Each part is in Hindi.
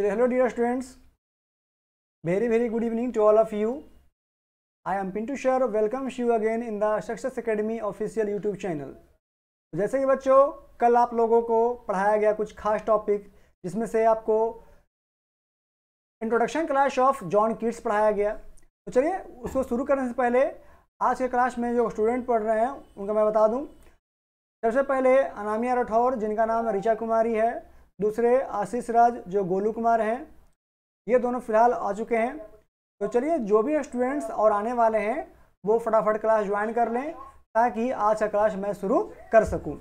Hello dear students very very good evening to all of you I am Pintu shar welcomes you again in the Success academy official YouTube channel जैसे कि बच्चों कल आप लोगों को पढ़ाया गया कुछ खास टॉपिक जिसमें से आपको introduction class of John Keats पढ़ाया गया तो चलिए उसको शुरू करने से पहले आज के क्लास में जो स्टूडेंट पढ़ रहे हैं उनका मैं बता दूँ सबसे पहले अनामिया राठौर जिनका नाम ऋचा कुमारी है दूसरे आशीष राज जो गोलू कुमार हैं ये दोनों फिलहाल आ चुके हैं तो चलिए जो भी स्टूडेंट्स और आने वाले हैं वो फटाफट क्लास ज्वाइन कर लें ताकि आज का क्लास मैं शुरू कर सकूं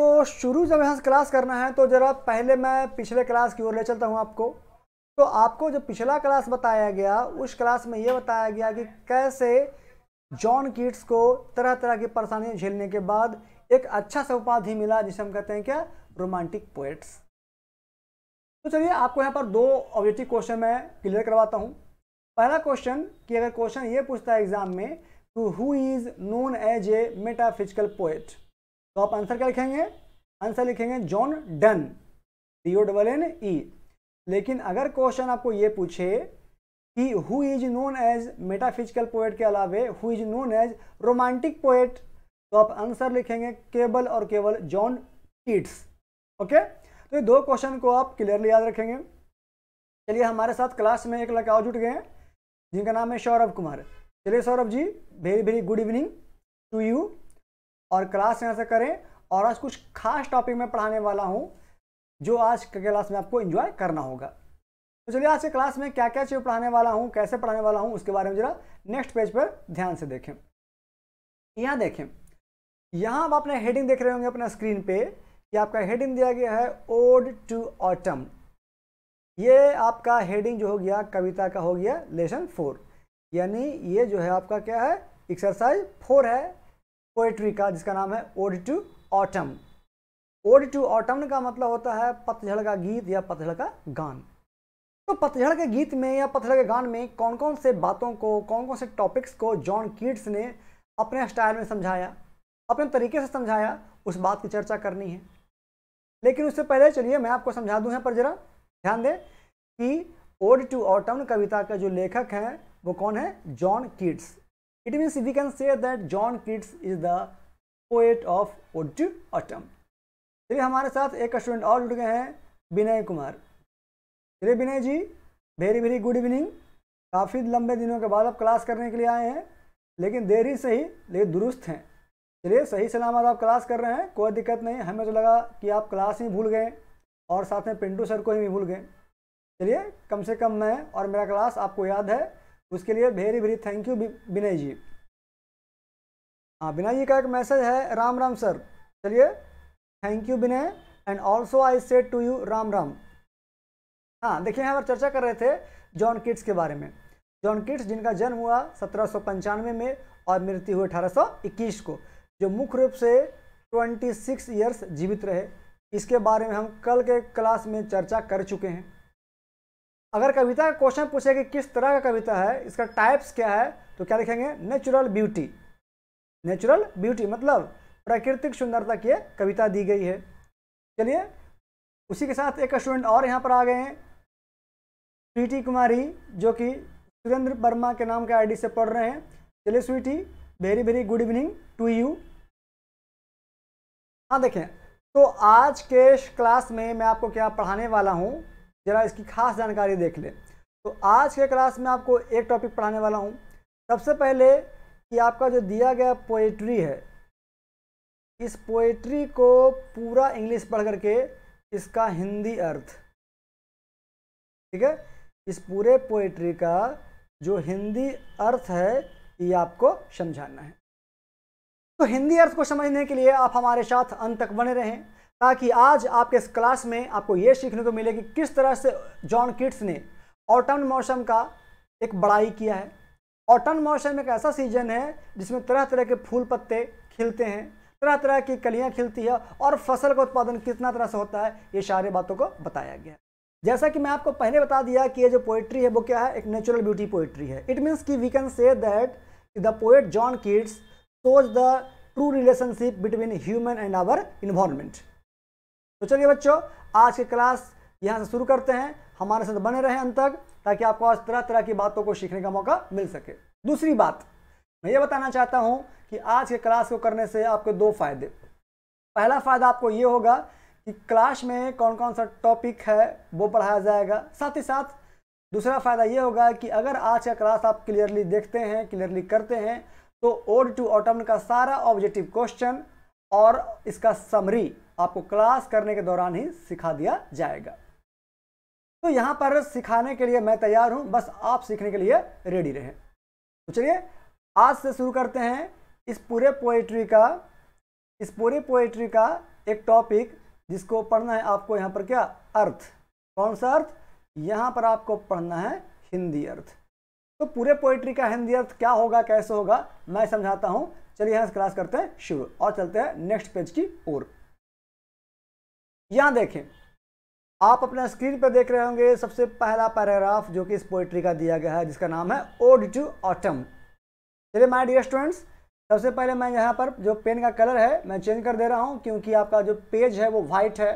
तो शुरू जब यहाँ क्लास करना है तो ज़रा पहले मैं पिछले क्लास की ओर ले चलता हूँ आपको तो आपको जो पिछला क्लास बताया गया उस क्लास में ये बताया गया कि कैसे जॉन कीट्स को तरह तरह की परेशानियाँ झेलने के बाद एक अच्छा सा उपाधि मिला जिसे हम कहते हैं क्या रोमांटिक पोएट्स तो चलिए आपको यहाँ पर दो ऑब्जेक्टिव क्वेश्चन मैं क्लियर करवाता हूँ पहला क्वेश्चन कि अगर क्वेश्चन ये पूछता है एग्जाम में तो who is known as a metaphysical poet तो आप आंसर क्या लिखेंगे आंसर लिखेंगे John Donne D O double N E लेकिन अगर क्वेश्चन आपको ये पूछे कि who is known as metaphysical poet के अलावे who is known as romantic poet तो आप आंसर लिखेंगे केवल और केवल जॉन किट्स ओके तो ये दो क्वेश्चन को आप क्लियरली याद रखेंगे चलिए हमारे साथ क्लास में एक लड़का जुट गए हैं जिनका नाम है सौरभ कुमार चलिए Saurabh ji very very good evening to you और क्लास यहाँ से करें और आज कुछ खास टॉपिक में पढ़ाने वाला हूँ जो आज के क्लास में आपको एंजॉय करना होगा तो चलिए आज के क्लास में क्या क्या चीज़ पढ़ाने वाला हूँ कैसे पढ़ाने वाला हूँ उसके बारे में जरा नेक्स्ट पेज पर ध्यान से देखें यहाँ देखें यहाँ आप अपने हेडिंग देख रहे होंगे अपने स्क्रीन पे ये आपका हेडिंग दिया गया है ओड टू ऑटम ये आपका हेडिंग जो हो गया कविता का हो गया लेसन फोर यानी ये जो है आपका क्या है एक्सरसाइज फोर है पोएट्री का जिसका नाम है Ode to Autumn Ode to Autumn का मतलब होता है पतझड़ का गीत या पतझड़ का गान तो पतझड़ के गीत में या पतझड़ के गान में कौन कौन से बातों को कौन कौन से टॉपिक्स को जॉन कीट्स ने अपने स्टाइल में समझाया अपने तरीके से समझाया उस बात की चर्चा करनी है लेकिन उससे पहले चलिए मैं आपको समझा दूँ यहाँ पर जरा ध्यान दें कि ओड टू ऑटम कविता का जो लेखक हैं वो कौन है John Keats it means we can say that John Keats is the poet of Ode to Autumn चलिए हमारे साथ एक स्टूडेंट और जुड़ गए हैं विनय कुमार चलिए Vinay ji very very good evening काफ़ी लंबे दिनों के बाद आप क्लास करने के लिए आए हैं लेकिन देरी से ही लेकिन दुरुस्त हैं चलिए सही सलामत आप क्लास कर रहे हैं कोई दिक्कत नहीं हमें तो लगा कि आप क्लास ही भूल गए और साथ में पिंटू सर को ही भूल गए चलिए कम से कम मैं और मेरा क्लास आपको याद है उसके लिए very very thank you Vinay ji हाँ विनय जी का एक मैसेज है राम राम सर चलिए thank you Vinay and also I said to you Ram Ram हाँ देखिए पर चर्चा कर रहे थे जॉन किट्स के बारे में जॉन किट्स जिनका जन्म हुआ सत्रह में और मृत्यु हुई अठारह को जो मुख्य रूप से 26 इयर्स जीवित रहे इसके बारे में हम कल के क्लास में चर्चा कर चुके हैं अगर कविता का क्वेश्चन पूछे कि किस तरह का कविता है इसका टाइप्स क्या है तो क्या लिखेंगे नेचुरल ब्यूटी नेचुरल ब्यूटी मतलब प्राकृतिक सुंदरता की कविता दी गई है चलिए उसी के साथ एक स्टूडेंट और यहाँ पर आ गए हैं स्वीटी कुमारी जो कि सुरेंद्र वर्मा के नाम के आईडी से पढ़ रहे हैं चलिए Sweety very very good evening to you हाँ देखें तो आज के क्लास में मैं आपको क्या पढ़ाने वाला हूँ ज़रा इसकी खास जानकारी देख लें तो आज के क्लास में आपको एक टॉपिक पढ़ाने वाला हूँ सबसे पहले कि आपका जो दिया गया पोएट्री है इस पोएट्री को पूरा इंग्लिश पढ़ करके इसका हिंदी अर्थ ठीक है इस पूरे पोएट्री का जो हिंदी अर्थ है ये आपको समझाना है तो हिंदी अर्थ को समझने के लिए आप हमारे साथ अंत तक बने रहें ताकि आज आपके इस क्लास में आपको ये सीखने को मिले कि किस तरह से जॉन किट्स ने ऑटन मौसम का एक बड़ाई किया है ऑटन मौसम एक ऐसा सीजन है जिसमें तरह तरह के फूल पत्ते खिलते हैं तरह तरह की कलियाँ खिलती है और फसल का उत्पादन कितना तरह से होता है ये सारे बातों को बताया गया जैसा कि मैं आपको पहले बता दिया कि ये जो पोइट्री है वो क्या है एक नेचुरल ब्यूटी पोइट्री है इट मीन्स कि we can say that the poet John Keats shows the true relationship between human and our environment तो चलिए बच्चों आज की क्लास यहाँ से शुरू करते हैं हमारे साथ बने रहें अंत तक ताकि आपको आज तरह तरह की बातों को सीखने का मौका मिल सके दूसरी बात मैं ये बताना चाहता हूँ कि आज के क्लास को करने से आपके दो फायदे पहला फ़ायदा आपको ये होगा कि क्लास में कौन कौन सा टॉपिक है वो पढ़ाया जाएगा साथ ही साथ दूसरा फ़ायदा ये होगा कि अगर आज का क्लास आप क्लियरली देखते हैं क्लियरली करते हैं तो ओड टू ऑटम का सारा ऑब्जेक्टिव क्वेश्चन और इसका समरी आपको क्लास करने के दौरान ही सिखा दिया जाएगा तो यहाँ पर सिखाने के लिए मैं तैयार हूँ बस आप सीखने के लिए रेडी रहें तो चलिए आज से शुरू करते हैं इस पूरे पोएट्री का इस पूरे पोएट्री का एक टॉपिक जिसको पढ़ना है आपको यहाँ पर क्या अर्थ कौन सा अर्थ यहाँ पर आपको पढ़ना है हिंदी अर्थ तो पूरे पोइट्री का हिंदी अर्थ क्या होगा कैसे होगा मैं समझाता हूँ चलिए यहाँ क्लास करते हैं शुरू और चलते हैं नेक्स्ट पेज की ओर यहाँ देखें आप अपने स्क्रीन पर देख रहे होंगे सबसे पहला पैराग्राफ जो कि इस पोइट्री का दिया गया है जिसका नाम है ओड टू ऑटम चलिए माई डियर स्टूडेंट्स सबसे पहले मैं यहाँ पर जो पेन का कलर है मैं चेंज कर दे रहा हूँ क्योंकि आपका जो पेज है वो वाइट है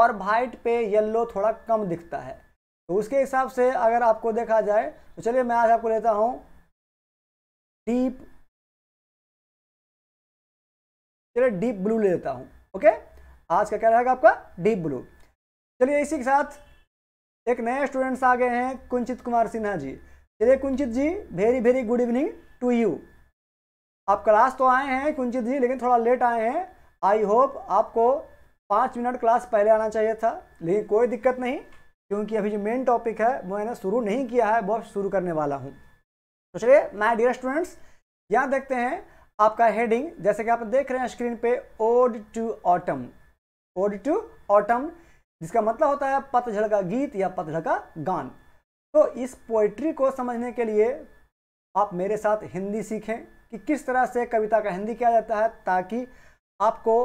और वाइट पे येल्लो थोड़ा कम दिखता है तो उसके हिसाब से अगर आपको देखा जाए तो चलिए मैं आज आपको लेता हूँ डीप चलिए डीप ब्लू ले लेता हूँ ओके आज का क्या रहेगा आपका डीप ब्लू चलिए इसी के साथ एक नए स्टूडेंट्स आ गए हैं कुंचित कुमार सिन्हा जी चलिए Kunchit ji very very good evening to you आप क्लास तो आए हैं कुंजित जी लेकिन थोड़ा लेट आए हैं आई होप आपको पाँच मिनट क्लास पहले आना चाहिए था लेकिन कोई दिक्कत नहीं क्योंकि अभी जो मेन टॉपिक है वो मैंने शुरू नहीं किया है बहुत शुरू करने वाला हूँ तो चलिए माय डियर स्टूडेंट्स यहाँ देखते हैं आपका हेडिंग जैसे कि आप देख रहे हैं स्क्रीन पे Ode to Autumn Ode to Autumn जिसका मतलब होता है पतझड़ का गीत या पतझड़ का गान तो इस पोइट्री को समझने के लिए आप मेरे साथ हिंदी सीखें कि किस तरह से कविता का हिंदी किया जाता है ताकि आपको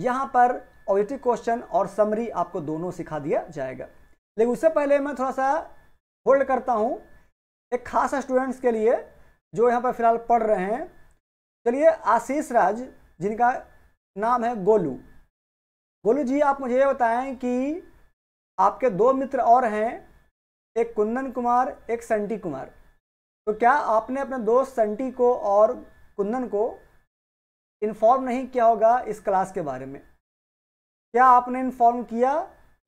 यहाँ पर ऑडिटिव क्वेश्चन और समरी आपको दोनों सिखा दिया जाएगा लेकिन उससे पहले मैं थोड़ा सा होल्ड करता हूँ एक खास स्टूडेंट्स के लिए जो यहाँ पर फिलहाल पढ़ रहे हैं चलिए आशीष राज जिनका नाम है गोलू गोलू जी आप मुझे ये बताएं कि आपके दो मित्र और हैं एक कुंदन कुमार एक संटी कुमार तो क्या आपने अपने दोस्त संटी को और कुंदन को इन्फॉर्म नहीं किया होगा इस क्लास के बारे में क्या आपने इन्फॉर्म किया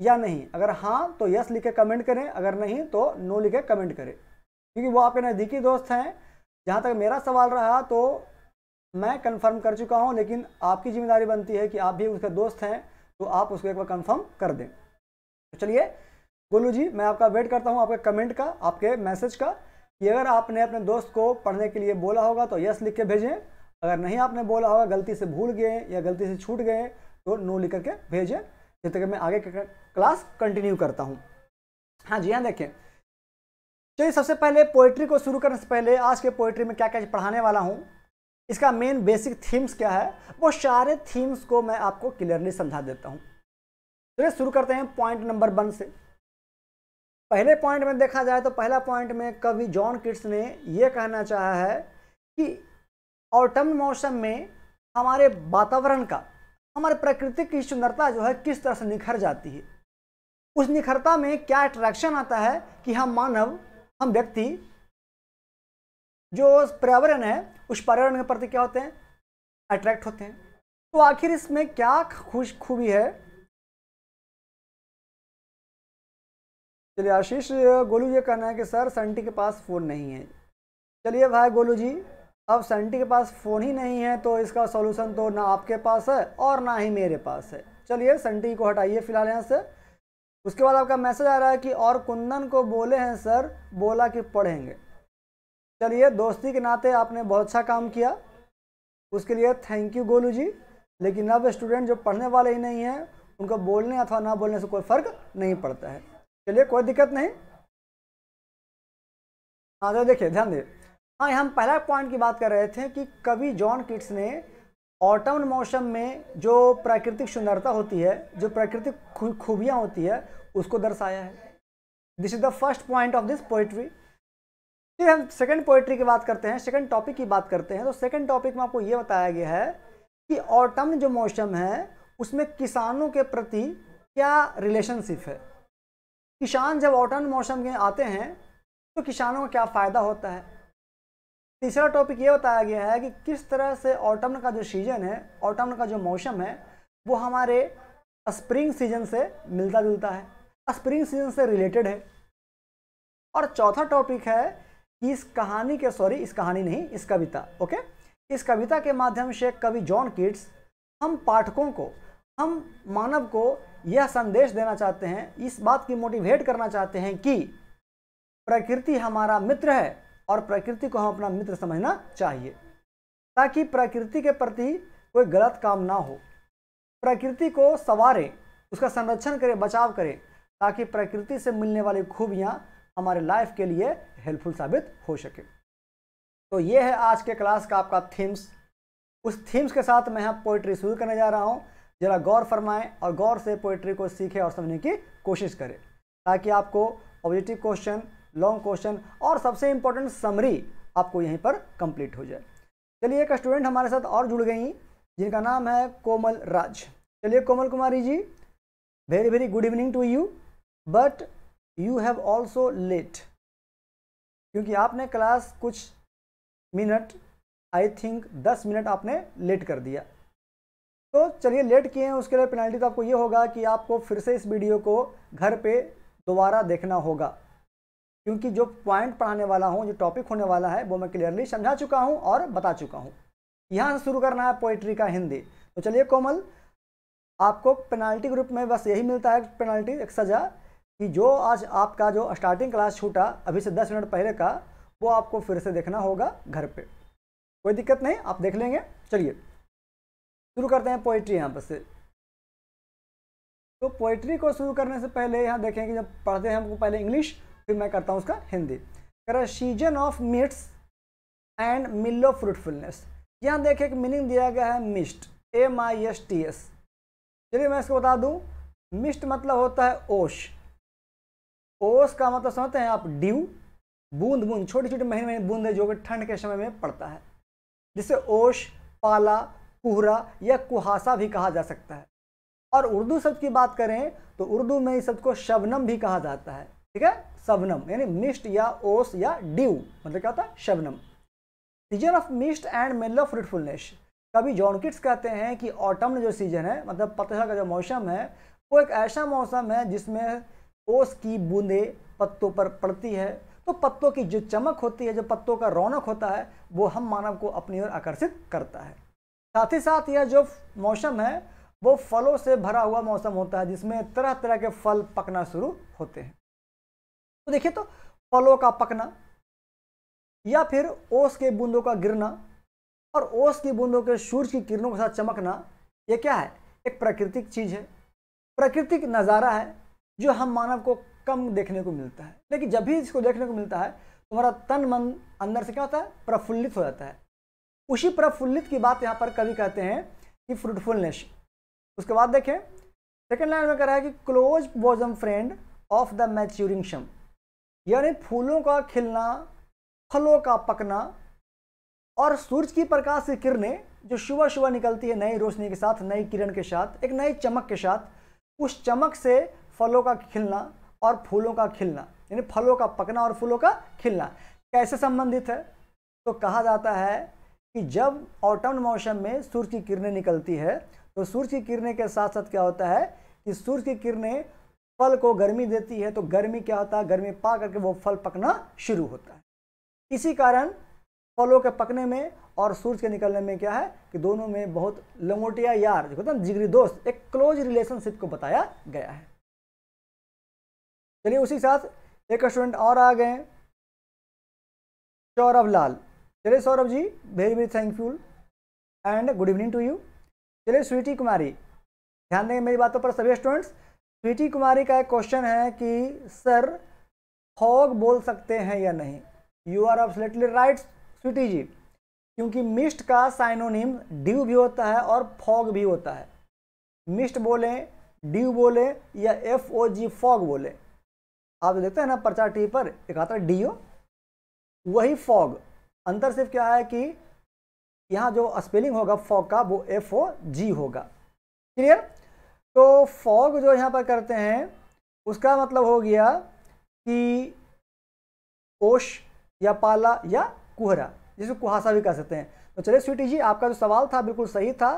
या नहीं अगर हाँ तो यस लिख के कमेंट करें अगर नहीं तो नो लिख के कमेंट करें क्योंकि वो आपके नज़दीकी दोस्त हैं जहाँ तक मेरा सवाल रहा तो मैं कंफर्म कर चुका हूँ लेकिन आपकी जिम्मेदारी बनती है कि आप भी उसके दोस्त हैं तो आप उसको एक बार कंफर्म कर दें तो चलिए गोलू जी मैं आपका वेट करता हूँ आपके कमेंट का आपके मैसेज का कि अगर आपने अपने दोस्त को पढ़ने के लिए बोला होगा तो यस लिख के भेजें अगर नहीं आपने बोला होगा गलती से भूल गए या गलती से छूट गए तो नो लिख करके भेजें जैसे कि मैं आगे क्लास कंटिन्यू करता हूँ हाँ जी हाँ देखें चलिए सबसे पहले पोइट्री को शुरू करने से पहले आज के पोइट्री में क्या क्या पढ़ाने वाला हूँ इसका मेन बेसिक थीम्स क्या है वो सारे थीम्स को मैं आपको क्लियरली समझा देता हूँ चलिए शुरू करते हैं पॉइंट नंबर वन से पहले पॉइंट में देखा जाए तो पहला पॉइंट में कवि जॉन किट्स ने यह कहना चाहा है कि ऑटम मौसम में हमारे वातावरण का हमारे प्रकृति की सुंदरता जो है किस तरह से निखर जाती है उस निखरता में क्या अट्रैक्शन आता है कि हम मानव हम व्यक्ति जो पर्यावरण है उस पर्यावरण के प्रति क्या होते हैं अट्रैक्ट होते हैं तो आखिर इसमें क्या खुश खूबी है चलिए आशीष गोलू ये कहना है कि सर सेंटी के पास फ़ोन नहीं है चलिए भाई गोलू जी अब सेंटी के पास फ़ोन ही नहीं है तो इसका सॉल्यूशन तो ना आपके पास है और ना ही मेरे पास है चलिए सेंटी को हटाइए फिलहाल यहाँ से उसके बाद आपका मैसेज आ रहा है कि और कुंदन को बोले हैं सर बोला कि पढ़ेंगे चलिए दोस्ती के नाते आपने बहुत अच्छा काम किया उसके लिए थैंक यू गोलू जी लेकिन अब स्टूडेंट जो पढ़ने वाले ही नहीं हैं उनको बोलने अथवा ना बोलने से कोई फ़र्क नहीं पड़ता है चलिए कोई दिक्कत नहीं हाँ जरा तो देखिए ध्यान दिए हाँ हम पहला पॉइंट की बात कर रहे थे कि कवि जॉन किट्स ने ऑटम मौसम में जो प्राकृतिक सुंदरता होती है जो प्राकृतिक खूबियाँ होती है उसको दर्शाया है this is the first point of this poetry फिर हम सेकंड पोइट्री की बात करते हैं सेकंड टॉपिक की बात करते हैं तो सेकंड टॉपिक में आपको ये बताया गया है कि ऑटम जो मौसम है उसमें किसानों के प्रति क्या रिलेशनशिप है किसान जब ऑटन मौसम में आते हैं तो किसानों को क्या फ़ायदा होता है तीसरा टॉपिक ये बताया गया है कि किस तरह से ऑटम का जो सीज़न है ऑटम का जो मौसम है वो हमारे स्प्रिंग सीजन से मिलता जुलता है स्प्रिंग सीजन से रिलेटेड है और चौथा टॉपिक है कि इस कहानी के सॉरी इस कहानी नहीं इस कविता ओके इस कविता के माध्यम से कवि जॉन किड्स हम पाठकों को हम मानव को यह संदेश देना चाहते हैं इस बात की मोटिवेट करना चाहते हैं कि प्रकृति हमारा मित्र है और प्रकृति को हम अपना मित्र समझना चाहिए ताकि प्रकृति के प्रति कोई गलत काम ना हो प्रकृति को संवारें उसका संरक्षण करें बचाव करें ताकि प्रकृति से मिलने वाली खूबियाँ हमारे लाइफ के लिए हेल्पफुल साबित हो सके तो ये है आज के क्लास का आपका थीम्स उस थीम्स के साथ मैं यहाँ पोइट्री शुरू करने जा रहा हूँ ज़रा गौर फरमाएं और गौर से पोइट्री को सीखें और समझने की कोशिश करें ताकि आपको ऑब्जेक्टिव क्वेश्चन लॉन्ग क्वेश्चन और सबसे इम्पोर्टेंट समरी आपको यहीं पर कंप्लीट हो जाए चलिए एक स्टूडेंट हमारे साथ और जुड़ गई जिनका नाम है कोमल राज चलिए Komal Kumari ji very very good evening to you but you have also late क्योंकि आपने क्लास कुछ मिनट आई थिंक दस मिनट आपने लेट कर दिया तो चलिए लेट किए हैं उसके लिए पेनल्टी तो आपको ये होगा कि आपको फिर से इस वीडियो को घर पे दोबारा देखना होगा क्योंकि जो पॉइंट पढ़ाने वाला हूँ जो टॉपिक होने वाला है वो मैं क्लियरली समझा चुका हूँ और बता चुका हूँ यहाँ से शुरू करना है पोइट्री का हिंदी तो चलिए कोमल आपको पेनाल्टी ग्रुप में बस यही मिलता है पेनाल्टी एक सज़ा कि जो आज आपका जो स्टार्टिंग क्लास छूटा अभी से दस मिनट पहले का वो आपको फिर से देखना होगा घर पर कोई दिक्कत नहीं आप देख लेंगे चलिए शुरू करते हैं पोइट्री यहाँ पर से तो पोइट्री को शुरू करने से पहले यहाँ देखें कि जब पढ़ते हैं हमको पहले इंग्लिश फिर मैं करता हूँ उसका हिंदी कह season of mists and mellow fruitfulness यहाँ देखें एक मीनिंग दिया गया है mist M I S T S चलिए मैं इसको बता दूँ मिस्ट मतलब होता है ओश ओस का मतलब समझते हैं आप ड्यू बूंद बूंद छोटी छोटी महीने महीने बूंद है जो कि ठंड के समय में पड़ता है जिससे ओश पाला कोहरा या कुहासा भी कहा जा सकता है और उर्दू शब्द की बात करें तो उर्दू में इस शब्द को शबनम भी कहा जाता है ठीक है शबनम यानी मिस्ट या ओस या ड्यू मतलब क्या होता है शबनम season of mist and mellow of fruitfulness कभी जॉनकिट्स कहते हैं कि ऑटम जो सीजन है मतलब पतझड़ का जो मौसम है वो एक ऐसा मौसम है जिसमें ओस की बूंदे पत्तों पर पड़ती है तो पत्तों की जो चमक होती है जो पत्तों का रौनक होता है वो हम मानव को अपनी ओर आकर्षित करता है साथ ही साथ यह जो मौसम है वो फलों से भरा हुआ मौसम होता है जिसमें तरह तरह के फल पकना शुरू होते हैं तो देखिए तो फलों का पकना या फिर ओस के बूंदों का गिरना और ओस की बूंदों के सूर्य की किरणों के साथ चमकना ये क्या है एक प्राकृतिक चीज़ है प्राकृतिक नज़ारा है जो हम मानव को कम देखने को मिलता है लेकिन जब भी इसको देखने को मिलता है तुम्हारा तो तन मन अंदर से क्या होता है प्रफुल्लित हो जाता है उसी प्रफुल्लित की बात यहाँ पर कवि कहते हैं कि फ्रूटफुलनेस उसके बाद देखें सेकेंड लाइन में कह रहा है कि close bosom friend of the maturing sun यानी फूलों का खिलना फलों का पकना और सूरज की प्रकाश की किरणें जो सुबह सुबह निकलती है नई रोशनी के साथ नई किरण के साथ एक नई चमक के साथ उस चमक से फलों का खिलना और फूलों का खिलना यानी फलों का पकना और फूलों का खिलना कैसे संबंधित है तो कहा जाता है कि जब ऑटम मौसम में सूर्य की किरणें निकलती है तो सूर्य की किरणें के साथ साथ क्या होता है कि सूर्य की किरणें फल को गर्मी देती है तो गर्मी क्या होता है गर्मी पा करके वो फल पकना शुरू होता है इसी कारण फलों के पकने में और सूर्य के निकलने में क्या है कि दोनों में बहुत लंगोटिया यार जो होता है जिगरी दोस्त एक क्लोज रिलेशनशिप को बताया गया है चलिए उसी साथ एक स्टूडेंट और आ गए सौरभ लाल चलिए Saurabh ji very very thankful and good evening to you चलिए स्वीटी कुमारी ध्यान देंगे मेरी बातों पर सभी स्टूडेंट्स स्वीटी कुमारी का एक क्वेश्चन है कि सर फॉग बोल सकते हैं या नहीं you are absolutely right Sweety ji क्योंकि मिस्ट का साइनोनिम ड्यू भी होता है और फॉग भी होता है मिस्ट बोलें ड्यू बोलें या एफ ओ जी फॉग बोलें आप देखते हैं ना पर्चा टी पर एक आता है डी ओ वही फॉग अंतर सिर्फ क्या है कि यहाँ जो स्पेलिंग होगा फॉग का वो एफ ओ जी होगा क्लियर तो फॉग जो यहाँ पर करते हैं उसका मतलब हो गया कि ओश या पाला या कुहरा जिसे कुहासा भी कह सकते हैं तो चलिए स्वीटी जी आपका जो सवाल था बिल्कुल सही था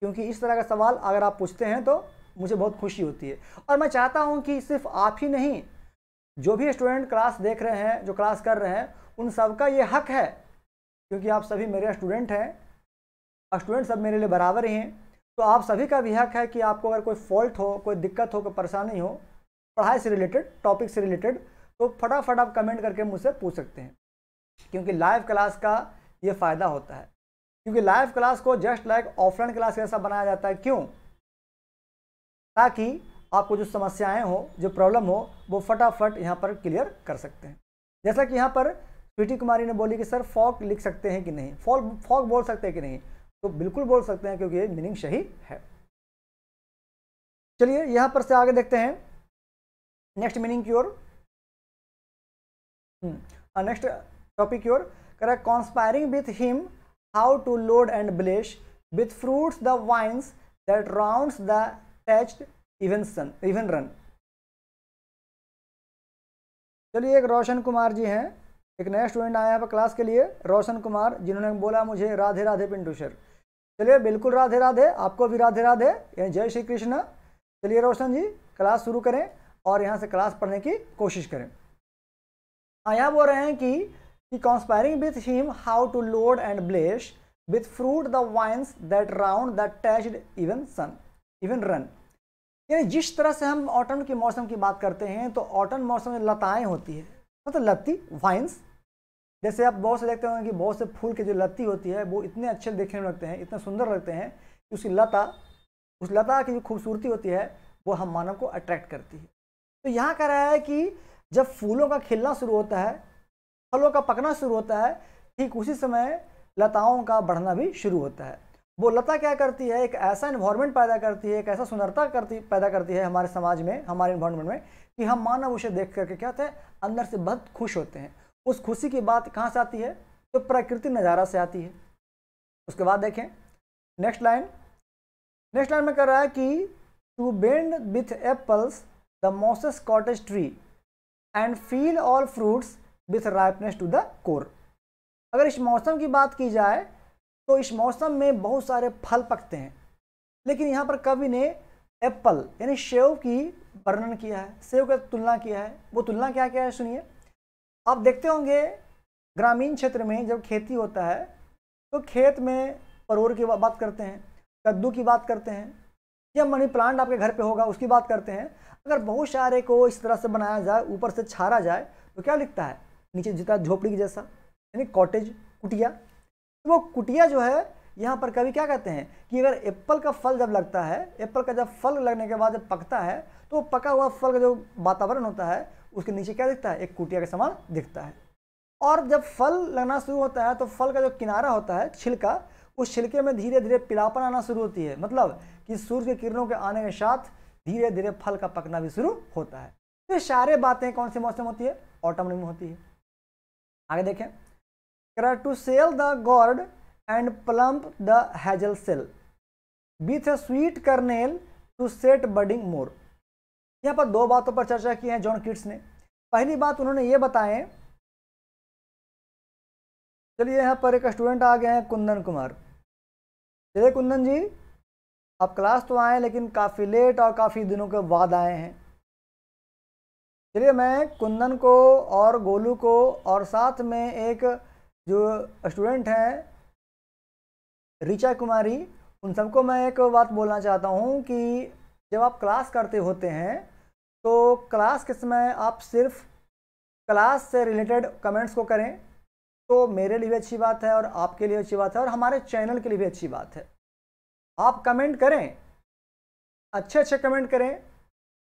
क्योंकि इस तरह का सवाल अगर आप पूछते हैं तो मुझे बहुत खुशी होती है और मैं चाहता हूँ कि सिर्फ आप ही नहीं जो भी स्टूडेंट क्लास देख रहे हैं जो क्लास कर रहे हैं उन सबका ये हक है क्योंकि आप सभी मेरे स्टूडेंट हैं स्टूडेंट सब मेरे लिए बराबर ही हैं तो आप सभी का भी हक है कि आपको अगर कोई फॉल्ट हो कोई दिक्कत हो कोई परेशानी हो पढ़ाई से रिलेटेड टॉपिक से रिलेटेड तो फटाफट आप कमेंट करके मुझसे पूछ सकते हैं क्योंकि लाइव क्लास का ये फ़ायदा होता है क्योंकि लाइव क्लास को जस्ट लाइक ऑफलाइन क्लास जैसा बनाया जाता है क्यों ताकि आपको जो समस्याएं हो जो प्रॉब्लम हो वो फटाफट यहाँ पर क्लियर कर सकते हैं जैसा कि यहाँ पर स्वीटी कुमारी ने बोली कि सर फॉक लिख सकते हैं कि नहीं फॉक फॉक बोल सकते हैं कि नहीं तो बिल्कुल बोल सकते हैं क्योंकि ये मीनिंग सही है चलिए यहां पर से आगे देखते हैं नेक्स्ट मीनिंग की ओर हम्म, नेक्स्ट टॉपिक की ओर करा conspiring with him how to load and bless with fruits the vines that rounds the thatched even sun even run चलिए एक रोशन कुमार जी हैं एक नया स्टूडेंट आया है क्लास के लिए रोशन कुमार जिन्होंने बोला मुझे राधे राधे पिंटू सर चलिए बिल्कुल राधे राधे आपको भी राधे राधे यानी जय श्री कृष्ण चलिए रोशन जी क्लास शुरू करें और यहाँ से क्लास पढ़ने की कोशिश करें हाँ यहाँ बोल रहे हैं कि conspiring with him how to load and bless with fruit the vines that round that thatched even sun even run यानी जिस तरह से हम ऑटन के मौसम की बात करते हैं तो ऑटन मौसम में लताएं होती है मतलब लत्ती वाइन्स जैसे आप बहुत से देखते होंगे कि बहुत से फूल की जो लत्ती होती है वो इतने अच्छे देखने में लगते हैं इतने सुंदर लगते हैं कि उसकी लता उस लता की जो खूबसूरती होती है वो हम मानव को अट्रैक्ट करती है तो यहाँ कह रहा है कि जब फूलों का खिलना शुरू होता है फलों का पकना शुरू होता है ठीक उसी समय लताओं का बढ़ना भी शुरू होता है वो लता क्या करती है एक ऐसा इन्वायरमेंट पैदा करती है एक ऐसा सुंदरता करती पैदा करती है हमारे समाज में हमारे इन्वायरमेंट में कि हम मानव उसे देख करके क्या होते हैं अंदर से बहुत खुश होते हैं उस खुशी की बात कहाँ से आती है तो प्राकृतिक नज़ारा से आती है उसके बाद देखें नेक्स्ट लाइन नेक्स्ट लाइन में कर रहा है कि to bend with apples the mossed cottage tree and fill all fruits with ripeness to the core अगर इस मौसम की बात की जाए तो इस मौसम में बहुत सारे फल पकते हैं लेकिन यहाँ पर कवि ने एप्पल यानी सेव की वर्णन किया है सेव का तुलना किया है वो तुलना क्या क्या है सुनिए आप देखते होंगे ग्रामीण क्षेत्र में जब खेती होता है तो खेत में परोर की बात करते हैं कद्दू की बात करते हैं या मनी प्लांट आपके घर पे होगा उसकी बात करते हैं अगर बहुत सारे को इस तरह से बनाया जाए ऊपर से छारा जाए तो क्या लिखता है नीचे जितना झोपड़ी की जैसा यानी कॉटेज कुटिया तो वो कुटिया जो है यहाँ पर कभी क्या कहते हैं कि अगर एप्पल का फल जब लगता है एप्पल का जब फल लगने के बाद जब पकता है तो पका हुआ फल का जो वातावरण होता है उसके नीचे क्या दिखता है एक कुटिया के समान दिखता है और जब फल लगना शुरू होता है तो फल का जो किनारा होता है छिलका उस छिलके में धीरे धीरे पिलापन आना शुरू होती है मतलब कि सूर्य की किरणों के आने के साथ धीरे धीरे फल का पकना भी शुरू होता है तो ये सारे बातें कौन से मौसम होती है ऑटम में होती है आगे देखें to swell the gourd and plump the hazel shells with a sweet kernel to set budding more यहाँ पर दो बातों पर चर्चा की है जॉन किट्स ने पहली बात उन्होंने ये बताएं चलिए यहाँ पर एक स्टूडेंट आ गए हैं कुंदन कुमार चलिए कुंदन जी आप क्लास तो आए लेकिन काफ़ी लेट और काफ़ी दिनों के बाद आए हैं चलिए मैं कुंदन को और गोलू को और साथ में एक जो स्टूडेंट हैं रिचा कुमारी उन सबको मैं एक बात बोलना चाहता हूँ कि जब आप क्लास करते होते हैं तो क्लास के समय आप सिर्फ क्लास से रिलेटेड कमेंट्स को करें तो मेरे लिए भी अच्छी बात है और आपके लिए अच्छी बात है और हमारे चैनल के लिए भी अच्छी बात है आप कमेंट करें अच्छे अच्छे कमेंट करें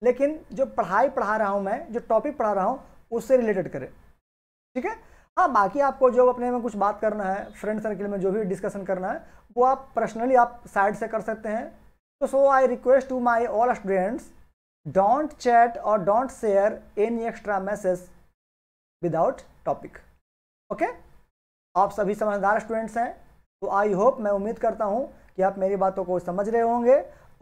लेकिन जो पढ़ाई पढ़ा रहा हूँ मैं जो टॉपिक पढ़ा रहा हूँ उससे रिलेटेड करें ठीक है हाँ बाकी आपको जो अपने में कुछ बात करना है फ्रेंड सर्किल में जो भी डिस्कशन करना है वो आप पर्सनली आप साइड से कर सकते हैं तो so I request to my all students don't chat और don't share any extra message without topic okay आप सभी समझदार स्टूडेंट्स हैं तो आई होप मैं उम्मीद करता हूं कि आप मेरी बातों को समझ रहे होंगे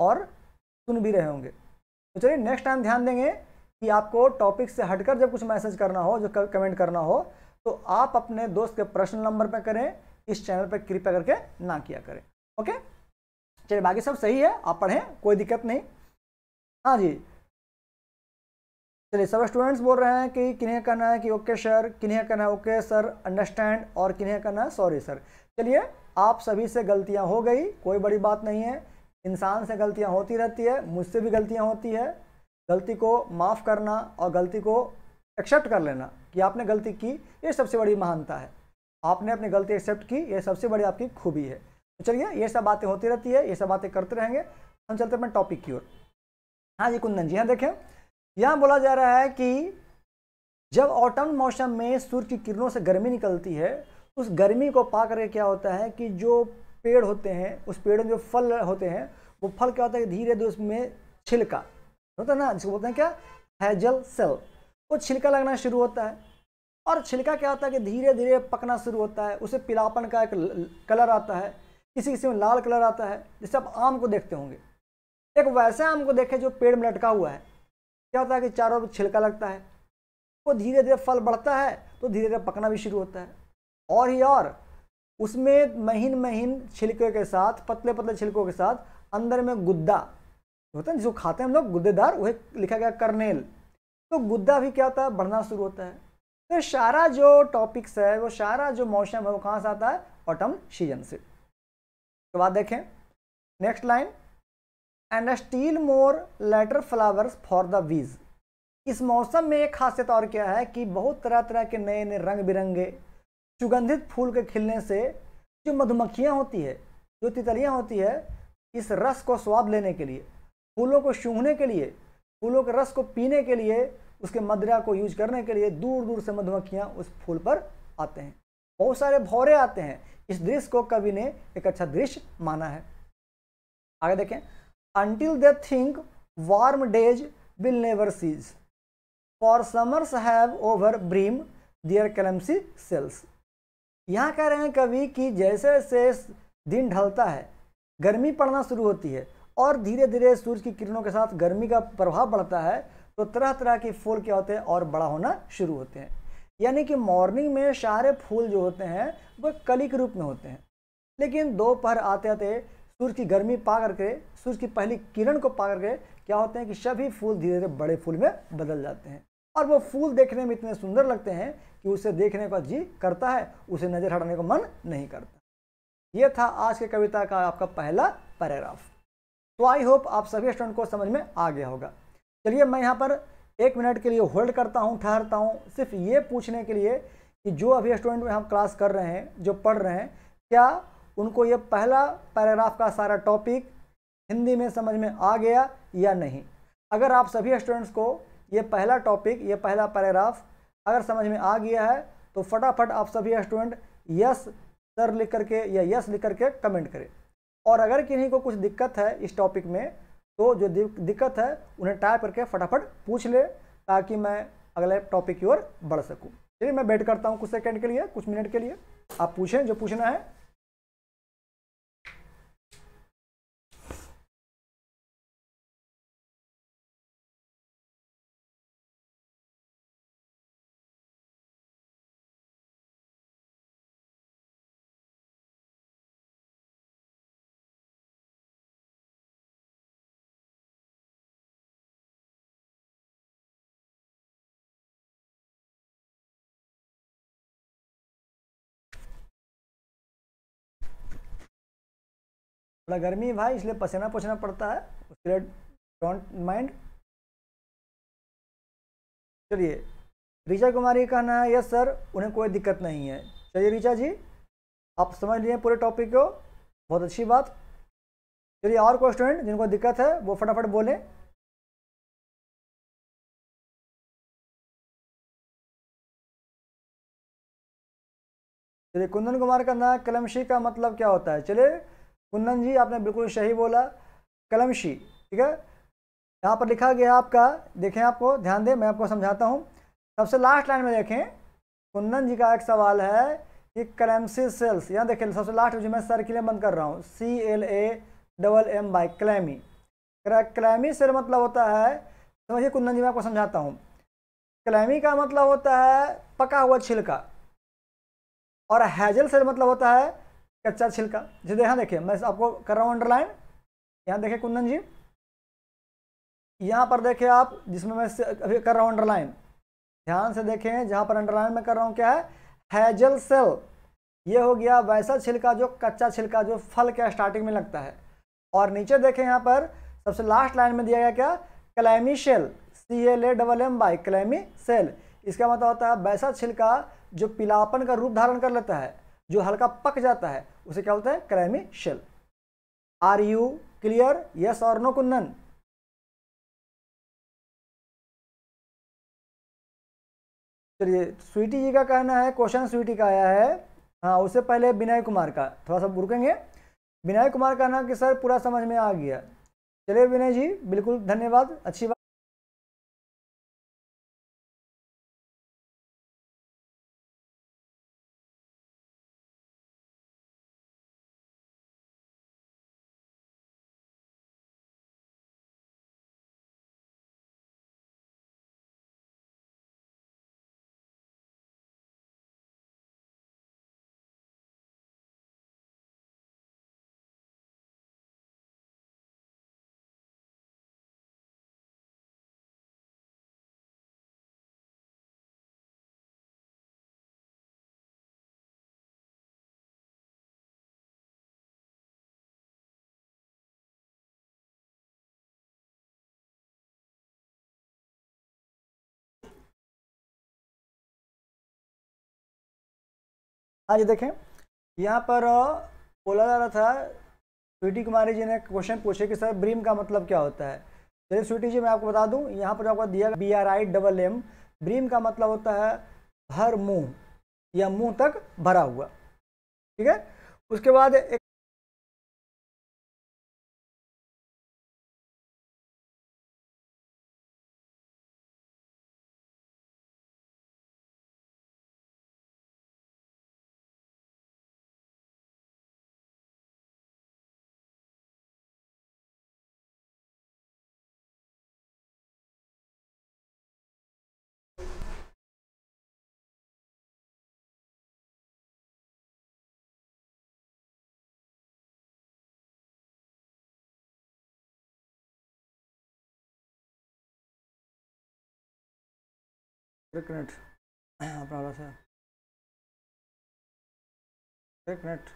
और सुन भी रहे होंगे तो चलिए नेक्स्ट टाइम ध्यान देंगे कि आपको टॉपिक से हटकर जब कुछ मैसेज करना हो जो कमेंट करना हो तो आप अपने दोस्त के प्रश्न नंबर पर करें इस चैनल पर कृपया करके ना किया करें ओके चलिए बाकी सब सही है आप पढ़ें कोई दिक्कत नहीं हाँ जी चलिए सब स्टूडेंट्स बोल रहे हैं कि किन्हें करना है कि ओके सर किन्हें करना है ओके सर अंडरस्टैंड और किन्हें करना है सॉरी सर चलिए आप सभी से गलतियां हो गई कोई बड़ी बात नहीं है इंसान से गलतियां होती रहती है मुझसे भी गलतियां होती है गलती को माफ़ करना और गलती को एक्सेप्ट कर लेना कि आपने गलती की ये सबसे बड़ी महानता है आपने अपनी गलती एक्सेप्ट की ये सबसे बड़ी आपकी खूबी है तो चलिए ये सब बातें होती रहती है ये सब बातें करते रहेंगे हम चलते अपने टॉपिक की ओर हाँ जी कुंदन जी हाँ देखें यहाँ बोला जा रहा है कि जब ऑटम मौसम में सूर्य की किरणों से गर्मी निकलती है उस गर्मी को पा करके क्या होता है कि जो पेड़ होते हैं उस पेड़ में जो फल होते हैं वो फल क्या होता है धीरे धीरे उसमें छिलका होता है ना जिसको बोलते हैं क्या हैजल सेल वो छिलका लगना शुरू होता है और छिलका क्या होता है कि धीरे धीरे पकना शुरू होता है उसे पिलापन का एक कलर आता है किसी किसी में लाल कलर आता है जैसे आप आम को देखते होंगे एक वैसे आम को देखें जो पेड़ में लटका हुआ है क्या होता है कि चारों ओर छिलका लगता है वो धीरे धीरे फल बढ़ता है तो धीरे धीरे पकना भी शुरू होता है और ही और उसमें महीन महीन छिलके के साथ पतले पतले छिलकों के साथ अंदर में गुद्दा होता है जो खाते हैं हम लोग गुद्देदार वह लिखा गया करनेल तो गुद्दा भी क्या होता है बढ़ना शुरू होता है तो सारा जो टॉपिक्स है वो सारा जो मौसम है वो कहाँ से आता है ऑटम सीजन से उसके बाद देखें next line and still more later flowers for the bees इस मौसम में एक खासियत और क्या है कि बहुत तरह तरह के नए नए रंग बिरंगे सुगंधित फूल के खिलने से जो मधुमक्खियाँ होती है जो तितलियाँ होती है इस रस को स्वाद लेने के लिए फूलों को सूंघने के लिए फूलों के रस को पीने के लिए उसके मदरा को यूज करने के लिए दूर दूर से मधुमक्खियाँ उस फूल पर आते हैं बहुत सारे भौरे आते हैं इस दृश्य को कवि ने एक अच्छा दृश्य माना है आगे देखें until they think warm days will never cease. For summers have over brim their clumsy cells. यहाँ कह रहे हैं कवि कि जैसे जैसे दिन ढलता है गर्मी पड़ना शुरू होती है और धीरे धीरे सूर्य की किरणों के साथ गर्मी का प्रभाव बढ़ता है तो तरह तरह के फूल क्या होते हैं और बड़ा होना शुरू होते हैं यानी कि मॉर्निंग में सारे फूल जो होते हैं वह कली के रूप में होते हैं लेकिन दोपहर आते आते सूर्य की गर्मी पा करके सूर्य की पहली किरण को पा करके क्या होते हैं कि सभी फूल धीरे धीरे बड़े फूल में बदल जाते हैं और वो फूल देखने में इतने सुंदर लगते हैं कि उसे देखने का जी करता है उसे नज़र हटाने का मन नहीं करता ये था आज के कविता का आपका पहला पैराग्राफ तो आई होप आप सभी स्टूडेंट को समझ में आ गया होगा चलिए मैं यहाँ पर एक मिनट के लिए होल्ड करता हूँ ठहरता हूँ सिर्फ ये पूछने के लिए कि जो अभी स्टूडेंट में हम क्लास कर रहे हैं जो पढ़ रहे हैं क्या उनको ये पहला पैराग्राफ का सारा टॉपिक हिंदी में समझ में आ गया या नहीं अगर आप सभी स्टूडेंट्स को ये पहला टॉपिक ये पहला पैराग्राफ अगर समझ में आ गया है तो फटाफट आप सभी स्टूडेंट यस सर लिख करके या यस लिख करके कमेंट करें और अगर किन्हीं को कुछ दिक्कत है इस टॉपिक में तो जो दिक्कत है उन्हें टाइप करके फटाफट पूछ ले ताकि मैं अगले टॉपिक की ओर बढ़ सकूँ चलिए मैं बैठ करता हूँ कुछ सेकंड के लिए कुछ मिनट के लिए आप पूछें जो पूछना है थोड़ा गर्मी भाई इसलिए पसीना पोछना पड़ता है उसके डोंट माइंड चलिए ऋचा कुमारी कहना है यस सर उन्हें कोई दिक्कत नहीं है चलिए ऋचा जी आप समझ लिए पूरे टॉपिक को बहुत अच्छी बात चलिए और कोई स्टूडेंट जिनको दिक्कत है वो फटाफट बोलें चलिए कुंदन कुमार का ना कलमशी का मतलब क्या होता है चलिए कुंदन जी आपने बिल्कुल सही बोला कलमशी ठीक है यहाँ पर लिखा गया आपका देखें आपको ध्यान दें मैं आपको समझाता हूँ सबसे लास्ट लाइन में देखें कुंदन जी का एक सवाल है कि कलेमसी सेल्स यहाँ देखें सबसे लास्ट जो मैं सर्किलें बंद कर रहा हूँ C L A double M Y clammy clammy से मतलब होता है समझिए कुंदन जी मैं आपको समझाता हूँ क्लैमी का मतलब होता है पका हुआ छिलका और हैजल से मतलब होता है कच्चा छिलका जी देखा हाँ देखिए मैं आपको कर रहा हूँ अंडरलाइन यहाँ देखिए कुंदन जी यहाँ पर देखिए आप जिसमें मैं अभी कर रहा हूँ अंडरलाइन ध्यान से देखें जहाँ पर अंडरलाइन में कर रहा हूँ क्या है हैजल सेल ये हो गया वैसा छिलका जो कच्चा छिलका जो फल क्या स्टार्टिंग में लगता है और नीचे देखें यहाँ पर सबसे लास्ट लाइन में दिया गया क्या clammy shell C L A double M Y clammy shell इसका मतलब होता है वैसा छिलका जो पिलापन का रूप धारण कर लेता है जो हल्का पक जाता है उसे क्या बोलते हैं clammy shell are you clear yes or no Kundan चलिए स्वीटी जी का कहना है क्वेश्चन स्वीटी का आया है हाँ उससे पहले विनय कुमार का थोड़ा सा रुकेंगे विनय कुमार का कि सर पूरा समझ में आ गया चलिए विनय जी बिल्कुल धन्यवाद अच्छी बात जी देखें यहाँ पर बोला जा रहा था स्वीटी कुमारी जी ने क्वेश्चन पूछे कि सर ब्रीम का मतलब क्या होता है चलिए स्वीटी जी मैं आपको बता दूँ यहाँ पर आपको दिया B R I double M brim का मतलब होता है भर मुंह या मुंह तक भरा हुआ ठीक है उसके बाद एक एक मिनट अपना हाँ, सर एक मिनट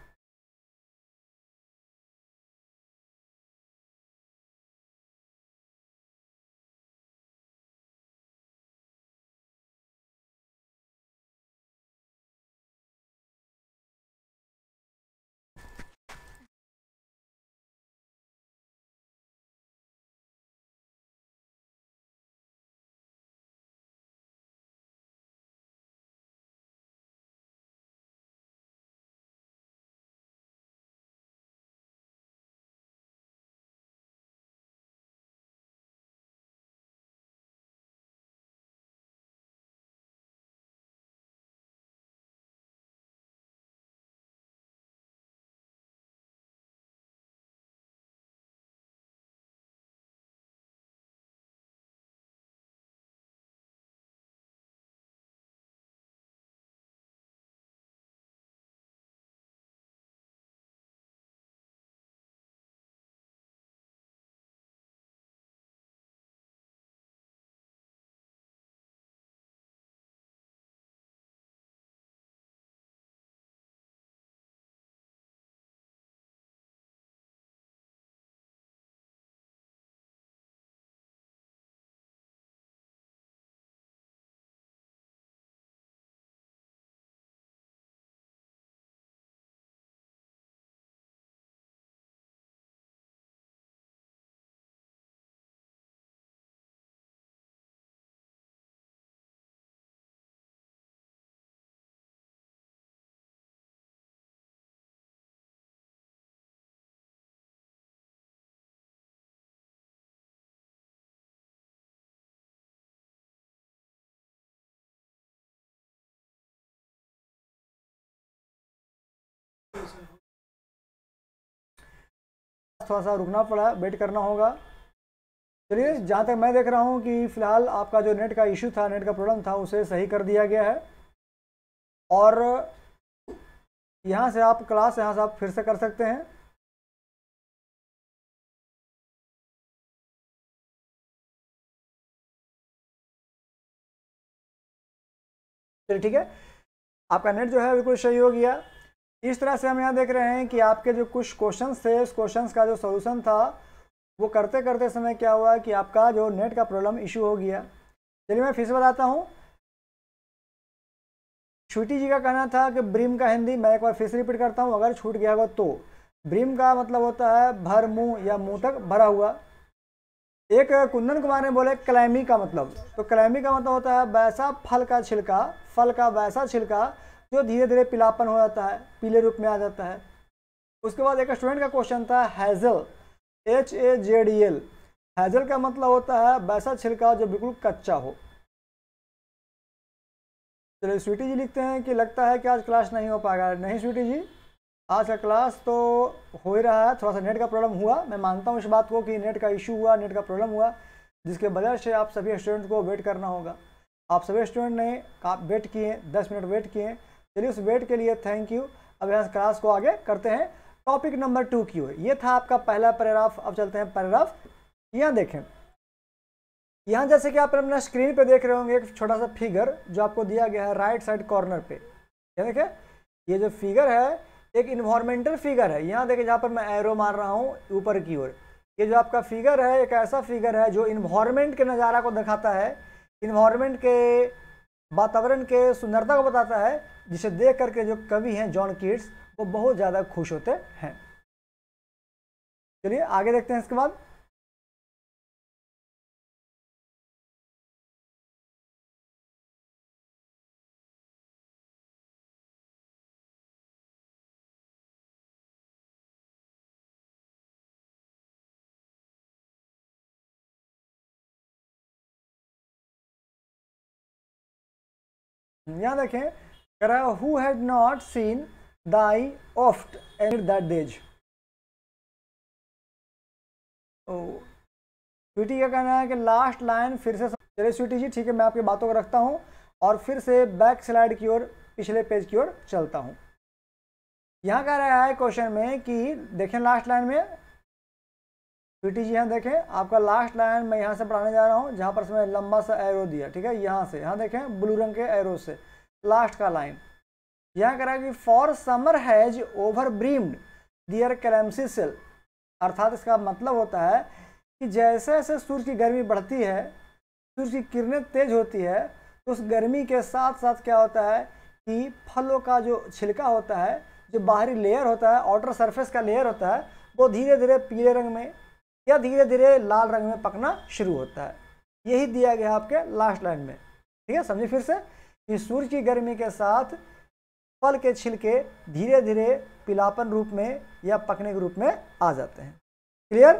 थोड़ा सा रुकना पड़ा वेट करना होगा चलिए जहाँ तक मैं देख रहा हूँ कि फ़िलहाल आपका जो नेट का इशू था नेट का प्रॉब्लम था उसे सही कर दिया गया है और यहाँ से आप क्लास यहाँ से आप फिर से कर सकते हैं चलिए ठीक है आपका नेट जो है बिल्कुल सही हो गया इस तरह से हम यहाँ देख रहे हैं कि आपके जो कुछ क्वेश्चन थे उस क्वेश्चन का जो सोल्यूशन था वो करते करते समय क्या हुआ कि आपका जो नेट का प्रॉब्लम इशू हो गया चलिए मैं फिर से बताता हूँ छुट्टी जी का कहना था कि ब्रिम का हिंदी मैं एक बार फिर से रिपीट करता हूँ अगर छूट गया होगा तो ब्रिम का मतलब होता है भर मुंह या मुंह तक भरा हुआ एक कुंदन कुमार ने बोले क्लाइमी का मतलब तो क्लाइमी का मतलब होता है वैसा फल का छिलका फल का वैसा छिलका जो धीरे धीरे पीलापन हो जाता है पीले रूप में आ जाता है उसके बाद एक स्टूडेंट का क्वेश्चन था hazel H A J D L hazel का मतलब होता है वैसा छिलका जो बिल्कुल कच्चा हो चलिए स्वीटी जी लिखते हैं कि लगता है कि आज क्लास नहीं हो पाएगा नहीं स्वीटी जी आज का क्लास तो हो ही रहा है थोड़ा सा नेट का प्रॉब्लम हुआ मैं मानता हूँ इस बात को कि नेट का इशू हुआ नेट का प्रॉब्लम हुआ जिसके वजह से आप सभी स्टूडेंट को वेट करना होगा आप सभी स्टूडेंट ने आप वेट किए दस मिनट वेट किए चलिए उस वेट के लिए थैंक यू अब यहाँ क्लास को आगे करते हैं टॉपिक नंबर टू की ओर ये था आपका पहला पैराग्राफ अब चलते हैं पैराग्राफ यहाँ देखें यहाँ जैसे कि आप अपना स्क्रीन पे देख रहे होंगे एक छोटा सा फिगर जो आपको दिया गया है राइट साइड कॉर्नर पे ये देखें ये जो फिगर है एक इन्वायरमेंटल फिगर है यहाँ देखें जहाँ पर मैं एरो मार रहा हूँ ऊपर की ओर ये जो आपका फिगर है एक ऐसा फिगर है जो इन्वायरमेंट के नज़ारा को दिखाता है इन्वायरमेंट के वातावरण के सुंदरता को बताता है जिसे देख करके जो कवि हैं जॉन कीट्स वो बहुत ज़्यादा खुश होते हैं चलिए आगे देखते हैं इसके बाद यहाँ देखें कह रहा है who had not seen thy oft and that days Sweety का कहना है कि लास्ट लाइन फिर से चले स्वीटी जी ठीक है मैं आपकी बातों को रखता हूँ और फिर से बैक स्लाइड की ओर पिछले पेज की ओर चलता हूँ यहाँ कह रहा है क्वेश्चन में कि देखें लास्ट लाइन में पीटी जी यहाँ देखें आपका लास्ट लाइन मैं यहाँ से पढ़ाने जा रहा हूँ जहाँ पर इसमें लंबा सा एरो दिया ठीक है यहाँ से यहाँ देखें ब्लू रंग के एरो से लास्ट का लाइन यहाँ कह रहा है कि for summer has over brimmed their clammy cell अर्थात इसका मतलब होता है कि जैसे जैसे सूर्य की गर्मी बढ़ती है सूर्य की किरणें तेज होती है तो उस गर्मी के साथ साथ क्या होता है कि फलों का जो छिलका होता है जो बाहरी लेयर होता है आउटर सरफेस का लेयर होता है वो धीरे धीरे पीले रंग में या धीरे धीरे लाल रंग में पकना शुरू होता है यही दिया गया आपके लास्ट लाइन में ठीक है समझिए फिर से कि सूर्य की गर्मी के साथ फल के छिलके धीरे धीरे पिलापन रूप में या पकने के रूप में आ जाते हैं क्लियर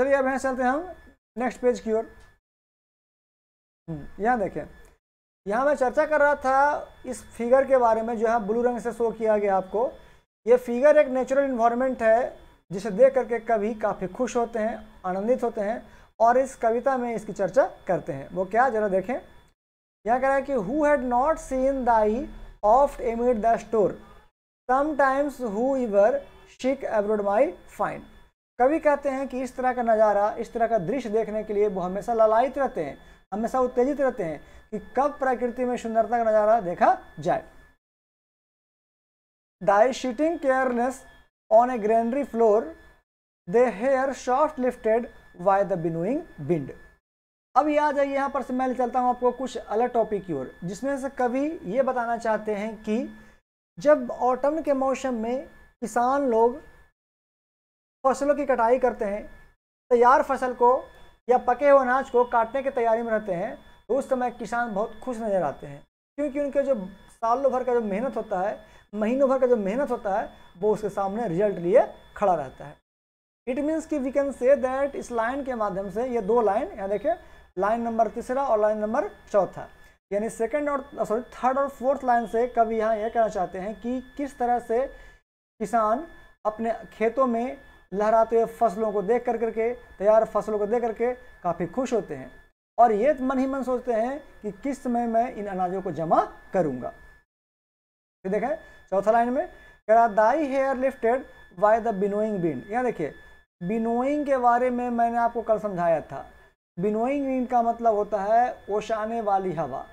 चलिए अब यहाँ चलते हैं हम नेक्स्ट पेज की ओर हम्म, यहाँ देखें यहाँ मैं चर्चा कर रहा था इस फिगर के बारे में जो है ब्लू रंग से शो किया गया आपको ये फिगर एक नेचुरल इन्वायरमेंट है जिसे देख करके कभी काफ़ी खुश होते हैं आनंदित होते हैं और इस कविता में इसकी चर्चा करते हैं वो क्या जरा देखें यहाँ कह रहा है कि who had not seen thy oft amid the store sometimes who ever seeks abroad my fine कवि कहते हैं कि इस तरह का नज़ारा इस तरह का दृश्य देखने के लिए वो हमेशा ललायित रहते हैं हमेशा उत्तेजित रहते हैं कि कब प्रकृति में सुंदरता का नज़ारा देखा जाए thy sitting careless on a granary floor they hair shaft lifted by the billowing wind अब ये आ जाइए यहाँ पर से मैं चलता हूँ आपको कुछ अलग टॉपिक की ओर जिसमें से कवि ये बताना चाहते हैं कि जब ऑटम के मौसम में किसान लोग फसलों की कटाई करते हैं तैयार फसल को या पके हुए अनाज को काटने की तैयारी में रहते हैं तो उस समय किसान बहुत खुश नज़र आते हैं क्योंकि उनके जो सालों भर का जो मेहनत होता है महीनों भर का जो मेहनत होता है वो उसके सामने रिजल्ट लिए खड़ा रहता है इट मीन्स कि वी कैन से दैट इस लाइन के माध्यम से ये दो लाइन यहाँ देखिए लाइन नंबर तीसरा और लाइन नंबर चौथा यानी सेकेंड और सॉरी थर्ड और फोर्थ लाइन से कभी यहाँ यह कहना चाहते हैं कि किस तरह से किसान अपने खेतों में लहराते हुए फसलों को देख कर करके तैयार फसलों को देख करके काफ़ी खुश होते हैं और ये मन ही मन सोचते हैं कि किस समय मैं इन अनाजों को जमा करूँगा फिर देखें चौथा लाइन में कह रहा thy hair lifted by the winnowing wind यहाँ देखिए बिनोइंग के बारे में मैंने आपको कल समझाया था बिनोइंग विंड का मतलब होता है ओशाने वाली हवा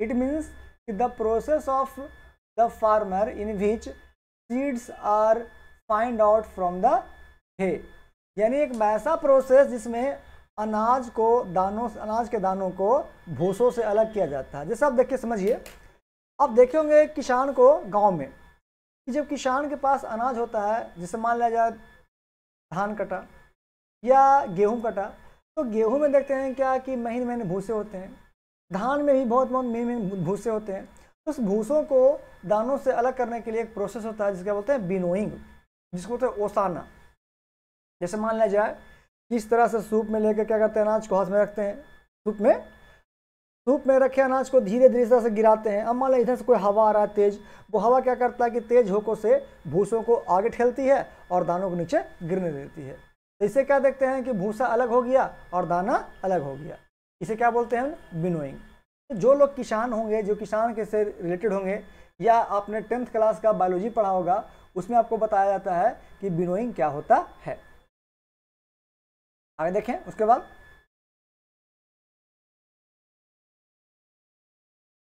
इट मीन्स कि the process of the farmer in which seeds are find out from the hay यानी एक ऐसा प्रोसेस जिसमें अनाज को दानों अनाज के दानों को भूसों से अलग किया जाता है जैसे आप देख के समझिए आप देखे होंगे किसान को गांव में कि जब किसान के पास अनाज होता है जैसे मान लिया जाए धान कटा या गेहूं कटा तो गेहूं में देखते हैं क्या कि महीने महीने भूसे होते हैं धान में भी बहुत बहुत महीने महीने भूसे होते हैं तो उस भूसों को दानों से अलग करने के लिए एक प्रोसेस होता है जिसका बोलते हैं बिनोइंग जिसको बोलते हैं ओसाना जैसे मान लिया जाए किस तरह से सूप में लेकर क्या करते हैं अनाज को हाथ में रखते हैं सूप में धूप में रखे अनाज को धीरे धीरे तरह से गिराते हैं अब मान इधर से कोई हवा आ रहा है तेज वो हवा क्या करता है कि तेज होकों से भूसों को आगे ठेलती है और दानों को नीचे गिरने देती है तो इसे क्या देखते हैं कि भूसा अलग हो गया और दाना अलग हो गया इसे क्या बोलते हैं बिनोइंग तो जो लोग किसान होंगे जो किसान के से रिलेटेड होंगे या आपने टेंथ क्लास का बायोलॉजी पढ़ा होगा उसमें आपको बताया जाता है कि बिनोइंग क्या होता है आगे देखें उसके बाद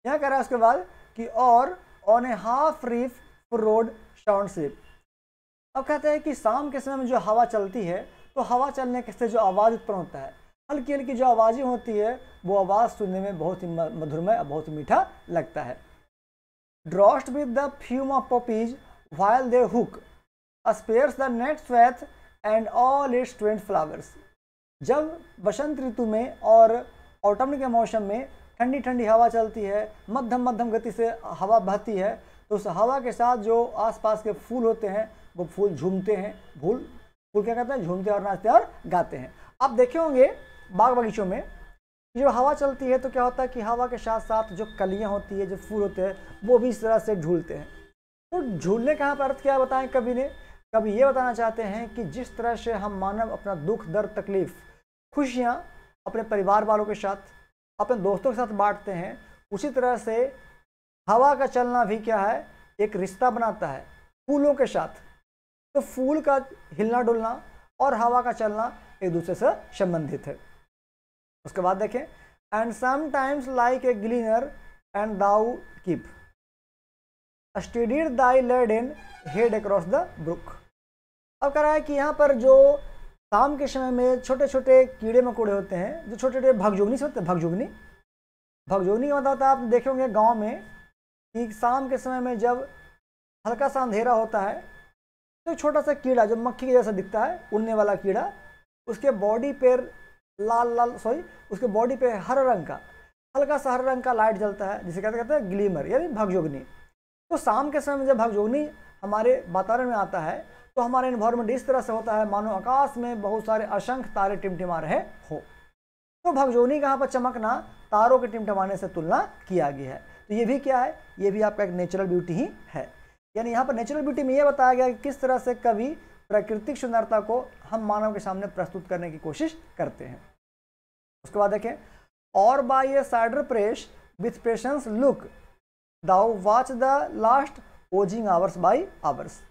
यहाँ कह रहा है उसके बाद कि और on a half reaped road sound asleep अब कहते हैं कि शाम के समय में जो हवा चलती है तो हवा चलने से जो आवाज़ उत्पन्न होता है हल्की हल्की जो आवाज़ें होती है वो आवाज़ सुनने में बहुत ही मधुरमय और बहुत ही मीठा लगता है drowsed with the fume of poppies while they hook spares the next swath and all its twined flowers जब बसंत ऋतु में और ऑटम के मौसम में ठंडी ठंडी हवा चलती है मध्यम मध्यम गति से हवा बहती है तो उस हवा के साथ जो आसपास के फूल होते हैं वो फूल झूमते हैं फूल फूल क्या कहते हैं झूमते और नाचते और गाते हैं आप देखे होंगे बाग बगीचों में जो हवा चलती है तो क्या होता है कि हवा के साथ साथ जो कलियाँ होती है जो फूल होते हैं वो भी इस तरह से झूलते हैं तो झूलने का अर्थ क्या बताएं कवि ने कवि ये बताना चाहते हैं कि जिस तरह से हम मानव अपना दुख दर्द तकलीफ़ खुशियाँ अपने परिवार वालों के साथ अपने दोस्तों के साथ बांटते हैं उसी तरह से हवा का चलना भी क्या है एक रिश्ता बनाता है फूलों के साथ तो फूल का हिलना डुलना और हवा का चलना एक दूसरे से संबंधित है उसके बाद देखें and sometimes like a gleaner and thou keep steady thy laden head across the brook अब कह रहा है कि यहाँ पर जो शाम के समय में छोटे छोटे कीड़े मकोड़े होते हैं जो छोटे छोटे भगजोगनी से होते हैं भगजोगनी भगजोगनी का मतलब होता है आप देखे होंगे गाँव में कि शाम के समय में जब हल्का सा अंधेरा होता है तो छोटा सा कीड़ा जो मक्खी के जैसा दिखता है उड़ने वाला कीड़ा उसके बॉडी पर लाल लाल सॉरी उसके बॉडी पे हर रंग का हल्का सा हर रंग का लाइट जलता है जिसे कहते कहते हैं ग्लीमर यानी भगजोगनी तो शाम के समय में जब भगजोगनी हमारे वातावरण में आता है तो हमारा इन्वायरमेंट इस तरह से होता है मानो आकाश में बहुत सारे असंख्य तारे टिमटिमा रहे हो तो भगजोनी कहाँ पर चमकना तारों के टिमटिमाने से तुलना किया गया है तो ये भी क्या है ये भी आपका एक नेचुरल ब्यूटी ही है यानी यहाँ पर नेचुरल ब्यूटी में ये बताया गया कि किस तरह से कभी प्राकृतिक सुंदरता को हम मानव के सामने प्रस्तुत करने की कोशिश करते हैं उसके बाद देखें or by a cider press with patience look thou watch the last oozing hours by hours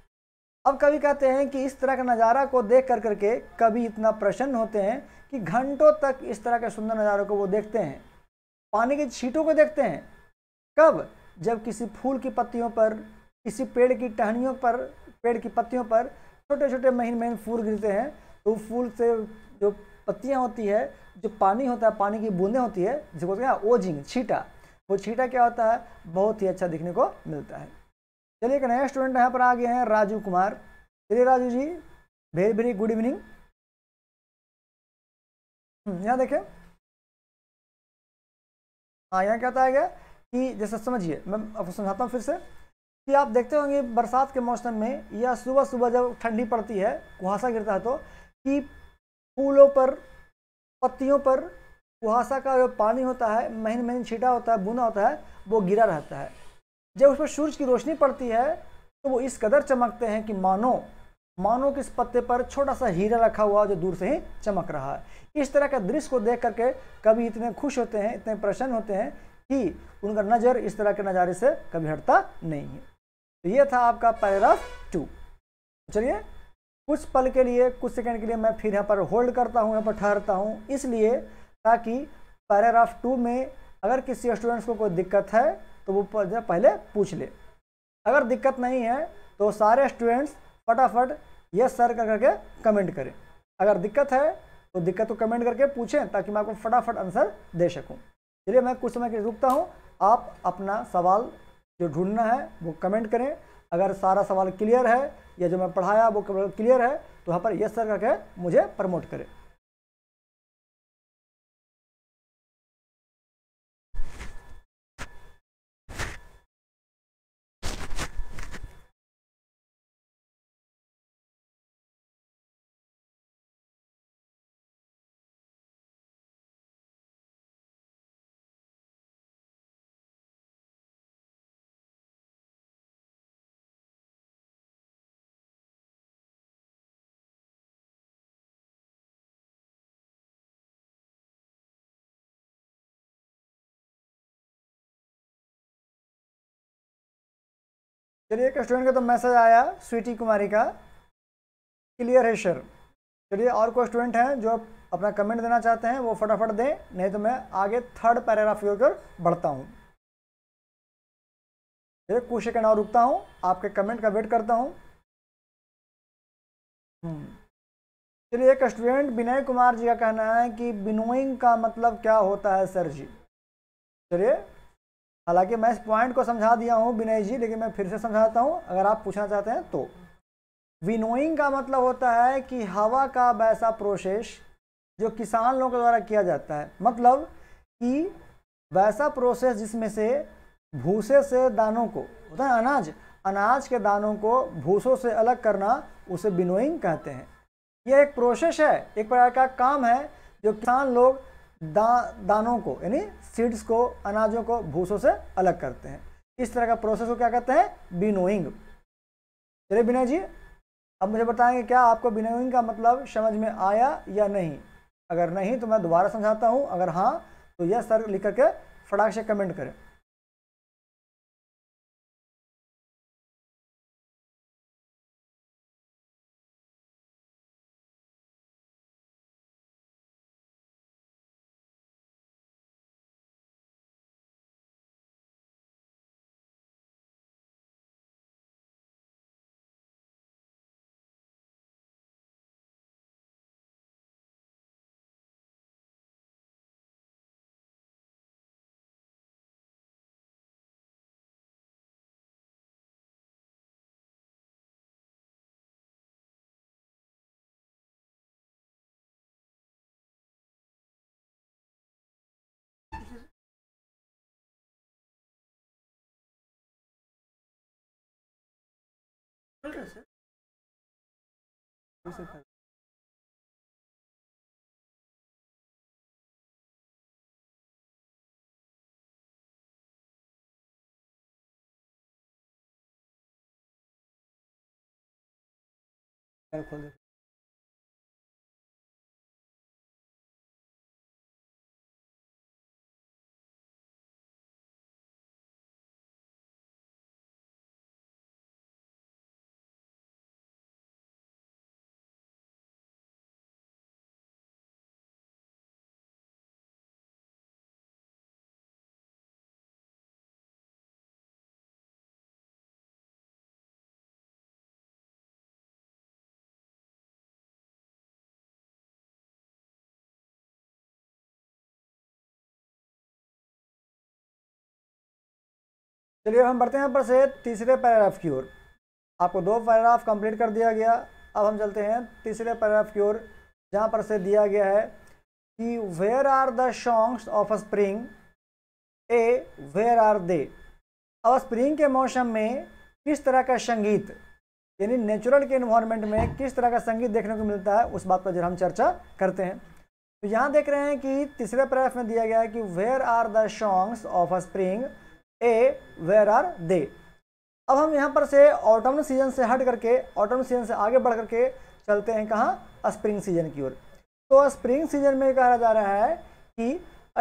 अब कभी कहते हैं कि इस तरह का नज़ारा को देख कर करके कभी इतना प्रसन्न होते हैं कि घंटों तक इस तरह के सुंदर नज़ारों को वो देखते हैं पानी की छीटों को देखते हैं कब जब किसी फूल की पत्तियों पर किसी पेड़ की टहनियों पर पेड़ की पत्तियों पर छोटे छोटे महीन महीन फूल गिरते हैं तो फूल से जो पत्तियाँ होती है जो पानी होता है पानी की बूंदें होती है जिसको ओजिंग छीटा वो छीटा क्या होता है बहुत ही अच्छा दिखने को मिलता है चलिए एक नया स्टूडेंट यहाँ पर आ गए हैं राजू कुमार चलिए Raju ji very very good evening यहाँ देखें हाँ यहाँ क्या है कि जैसे समझिए मैं आपको समझाता हूँ फिर से कि आप देखते होंगे बरसात के मौसम में या सुबह सुबह जब ठंडी पड़ती है कुहासा गिरता है तो कि फूलों पर पत्तियों पर कुहासा का जो पानी होता है महीन महीन छीटा होता है बुना होता है वो गिरा रहता है जब उस पर सूरज की रोशनी पड़ती है तो वो इस कदर चमकते हैं कि मानो मानो किस इस पत्ते पर छोटा सा हीरा रखा हुआ जो दूर से ही चमक रहा है इस तरह का दृश्य को देख करके कभी इतने खुश होते हैं इतने प्रसन्न होते हैं कि उनका नज़र इस तरह के नज़ारे से कभी हटता नहीं है तो ये था आपका पैराग्राफ टू चलिए कुछ पल के लिए कुछ सेकंड के लिए मैं फिर यहाँ पर होल्ड करता हूँ यहाँ पर ठहरता हूँ इसलिए ताकि पैराग्राफ टू में अगर किसी स्टूडेंट्स को कोई दिक्कत है तो वो पहले पूछ ले अगर दिक्कत नहीं है तो सारे स्टूडेंट्स फटाफट यस सर कर करके कमेंट करें अगर दिक्कत है तो दिक्कत को कमेंट करके पूछें ताकि मैं आपको फटाफट आंसर दे सकूं चलिए मैं कुछ समय के लिए रुकता हूं आप अपना सवाल जो ढूंढना है वो कमेंट करें अगर सारा सवाल क्लियर है या जो मैं पढ़ाया वो क्लियर है तो वहाँ पर यस सर करके मुझे प्रमोट करें चलिए एक स्टूडेंट का तो मैसेज आया स्वीटी कुमारी का क्लियर है सर चलिए और कोई स्टूडेंट हैं जो अपना कमेंट देना चाहते हैं वो फटाफट दें नहीं तो मैं आगे थर्ड पैराग्राफ की ओर बढ़ता हूँ एक कुछ सेकंड नाव रुकता हूँ आपके कमेंट का वेट करता हूँ हम्म। चलिए एक स्टूडेंट विनय कुमार जी का कहना है कि बिनोइंग का मतलब क्या होता है सर जी चलिए हालांकि मैं इस पॉइंट को समझा दिया हूँ विनय जी लेकिन मैं फिर से समझाता हूँ अगर आप पूछना चाहते हैं तो विनोइंग का मतलब होता है कि हवा का वैसा प्रोसेस जो किसान लोगों के द्वारा किया जाता है मतलब कि वैसा प्रोसेस जिसमें से भूसे से दानों को होता है अनाज अनाज के दानों को भूसों से अलग करना उसे विनोइंग कहते हैं यह एक प्रोसेस है एक प्रकार का काम है जो किसान लोग दा, दानों को यानी सीड्स को अनाजों को भूसों से अलग करते हैं इस तरह का प्रोसेस को क्या कहते हैं बिनोइंग चलिए बिनय जी अब मुझे बताएंगे क्या आपको बिनोइंग का मतलब समझ में आया या नहीं अगर नहीं तो मैं दोबारा समझाता हूँ अगर हाँ तो यह सर लिख करके फटाक से कमेंट करें रहा सर खोल दे चलिए हम बढ़ते हैं पर से तीसरे पैराग्राफ की ओर आपको दो पैराग्राफ कंप्लीट कर दिया गया अब हम चलते हैं तीसरे पैराग्राफ की ओर जहाँ पर से दिया गया है कि where are the songs of spring ay where are they अब स्प्रिंग के मौसम में किस तरह का संगीत यानी नेचुरल के इन्वायरमेंट में किस तरह का संगीत देखने को मिलता है उस बात पर जरा हम चर्चा करते हैं तो यहाँ देख रहे हैं कि तीसरे पैराग्राफ में दिया गया है कि where are the songs of a spring ay where are they अब हम यहाँ पर से ऑटम सीजन से हट करके ऑटम सीजन से आगे बढ़ करके चलते हैं कहाँ स्प्रिंग सीजन की ओर तो स्प्रिंग सीजन में कहा जा रहा है कि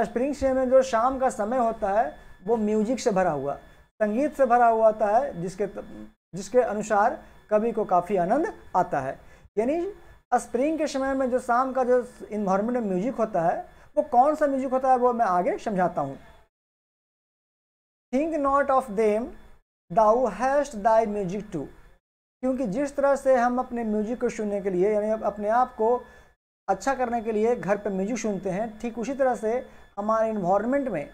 स्प्रिंग सीजन में जो शाम का समय होता है वो म्यूजिक से भरा हुआ संगीत से भरा हुआ होता है जिसके जिसके अनुसार कवि को काफ़ी आनंद आता है यानी स्प्रिंग के समय में जो शाम का जो इन्वायरमेंट म्यूजिक होता है वो कौन सा म्यूजिक होता है वो मैं आगे समझाता हूँ think not of them thou hast thy music too क्योंकि जिस तरह से हम अपने म्यूजिक को सुनने के लिए यानी अपने आप को अच्छा करने के लिए घर पे म्यूजिक सुनते हैं ठीक उसी तरह से हमारे इन्वायरमेंट में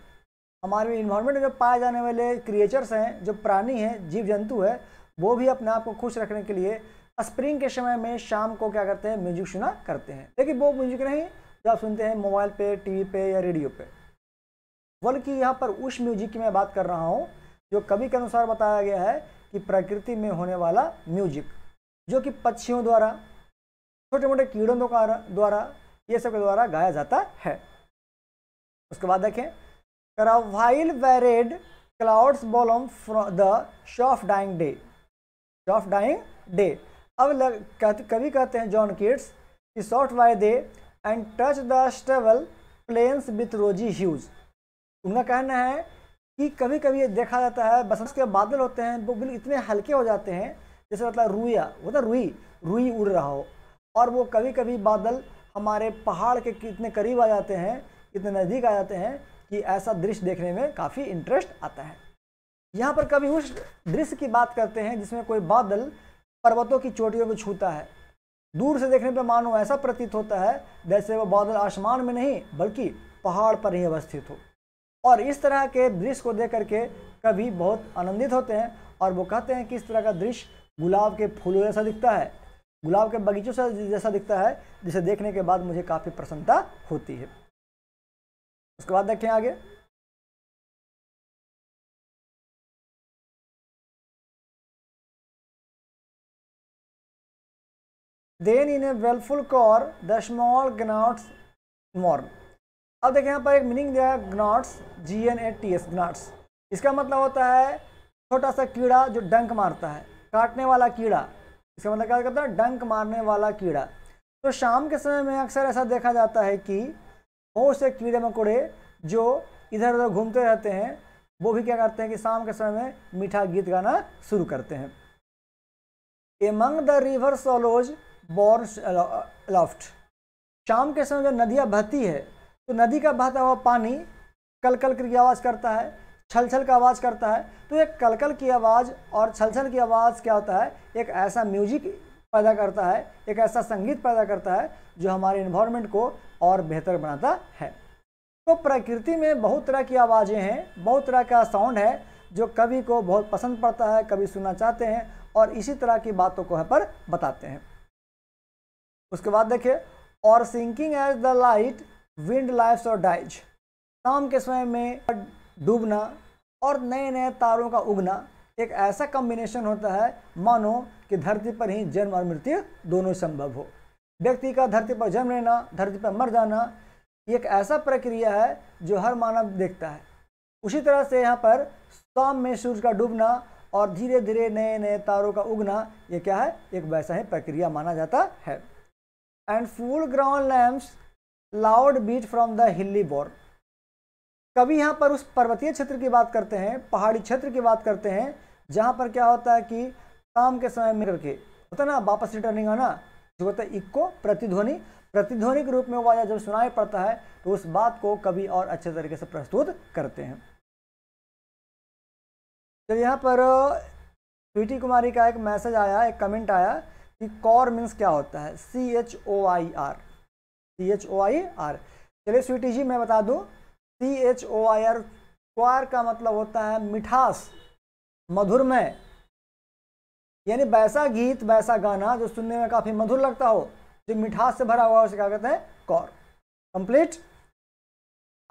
हमारे इन्वायरमेंट में पाए जाने वाले क्रिएचर्स हैं जो प्राणी हैं जीव जंतु है वो भी अपने आप को खुश रखने के लिए स्प्रिंग के समय में शाम को क्या करते हैं म्यूजिक सुना करते हैं लेकिन वो म्यूजिक नहीं जो आप सुनते हैं मोबाइल पे टीवी पे या रेडियो पे बल्कि यहाँ पर उस म्यूजिक की मैं बात कर रहा हूँ जो कवि के अनुसार बताया गया है कि प्रकृति में होने वाला म्यूजिक जो कि पक्षियों द्वारा छोटे मोटे कीड़ों द्वारा द्वारा ये सब के द्वारा गाया जाता है उसके बाद देखें while barred clouds bloom fro the soft dying day soft dying day अब लग कभी कहते हैं जॉन किड्स कि soft why day and touch the stubble plains with rosy hues उनका कहना है कि कभी कभी ये देखा जाता है बसंत के बादल होते हैं वो बिल्कुल इतने हल्के हो जाते हैं जैसे मतलब वो होता तो रुई रुई उड़ रहा हो और वो कभी कभी बादल हमारे पहाड़ के कितने करीब आ जाते हैं कितने नज़दीक आ जाते हैं कि ऐसा दृश्य देखने में काफ़ी इंटरेस्ट आता है यहाँ पर कभी उस दृश्य की बात करते हैं जिसमें कोई बादल पर्वतों की चोटियों को छूता है दूर से देखने पर मानो ऐसा प्रतीत होता है जैसे वो बादल आसमान में नहीं बल्कि पहाड़ पर ही अवस्थित हो और इस तरह के दृश्य को देख करके कभी बहुत आनंदित होते हैं और वो कहते हैं कि इस तरह का दृश्य गुलाब के फूलों जैसा दिखता है गुलाब के बगीचों से जैसा दिखता है जिसे देखने के बाद मुझे काफ़ी प्रसन्नता होती है उसके बाद देखें आगे then in a wailful choir the small gnats mourn अब देखें यहाँ पर एक मीनिंग दिया है gnats G N A T S gnats इसका मतलब होता है छोटा सा कीड़ा जो डंक मारता है काटने वाला कीड़ा इसका मतलब क्या करता है डंक मारने वाला कीड़ा तो शाम के समय में अक्सर ऐसा देखा जाता है कि बहुत से कीड़े मकोड़े जो इधर उधर घूमते रहते हैं वो भी क्या करते हैं कि शाम के समय में मीठा गीत गाना शुरू करते हैं among the river sallows borne loft शाम के समय जो नदियाँ बहती है तो नदी का बहता हुआ पानी कलकल -कल की आवाज़ करता है छल छल का आवाज़ करता है तो एक कलकल की आवाज़ और छल छल की आवाज़ क्या होता है एक ऐसा म्यूजिक पैदा करता है एक ऐसा संगीत पैदा करता है जो हमारे इन्वायरमेंट को और बेहतर बनाता है तो प्रकृति में बहुत तरह की आवाज़ें हैं बहुत तरह का साउंड है जो कवि को बहुत पसंद पड़ता है कभी सुनना चाहते हैं और इसी तरह की बातों को यहाँ पर बताते हैं उसके बाद देखिए or sinking as the light wind lives or dies शाम के समय में डूबना और नए नए तारों का उगना एक ऐसा कम्बिनेशन होता है मानो कि धरती पर ही जन्म और मृत्यु दोनों संभव हो व्यक्ति का धरती पर जन्म लेना धरती पर मर जाना एक ऐसा प्रक्रिया है जो हर मानव देखता है उसी तरह से यहाँ पर शाम में सूर्य का डूबना और धीरे धीरे नए नए तारों का उगना ये क्या है एक वैसा ही प्रक्रिया माना जाता है and full grown lambs loud bleat from the hilly bourn कभी यहाँ पर उस पर्वतीय क्षेत्र की बात करते हैं पहाड़ी क्षेत्र की बात करते हैं जहाँ पर क्या होता है कि शाम के समय में करके होता है ना वापस रिटर्निंग आना जो होता है इक्को प्रतिध्वनि प्रतिध्वनि के रूप में वाजा जब सुनाई पड़ता है तो उस बात को कभी और अच्छे तरीके से प्रस्तुत करते हैं तो यहाँ पर स्वीटी कुमारी का एक मैसेज आया एक कमेंट आया कि कॉर मीन्स क्या होता है C H O I R C H O I R चलिए स्वीटी जी मैं बता दूँ सी एच ओ आई आर क्वार का मतलब होता है मिठास मधुरमय यानी वैसा गीत वैसा गाना जो सुनने में काफ़ी मधुर लगता हो जो मिठास से भरा हुआ उसे क्या कहते हैं कौर कंप्लीट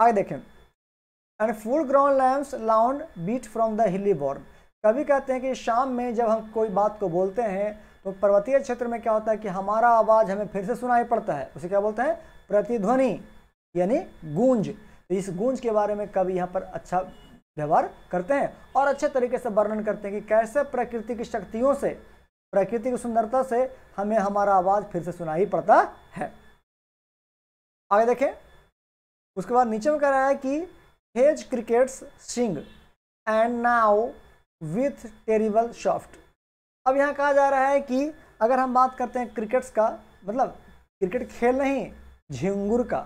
आगे देखें and full grown lambs loud bleat from the hilly bourn कभी कहते हैं कि शाम में जब हम कोई बात को बोलते हैं तो पर्वतीय क्षेत्र में क्या होता है कि हमारा आवाज़ हमें फिर से सुनाई पड़ता है उसे क्या बोलते हैं प्रतिध्वनि यानी गूंज तो इस गूंज के बारे में कवि यहाँ पर अच्छा व्यवहार करते हैं और अच्छे तरीके से वर्णन करते हैं कि कैसे प्रकृति की शक्तियों से प्रकृति की सुंदरता से हमें हमारा आवाज़ फिर से सुनाई पड़ता है आगे देखें उसके बाद नीचे में कह रहा है कि hedge crickets sing and now with treble soft अब यहाँ कहा जा रहा है कि अगर हम बात करते हैं क्रिकेट्स का मतलब क्रिकेट खेल नहीं झिंगुर का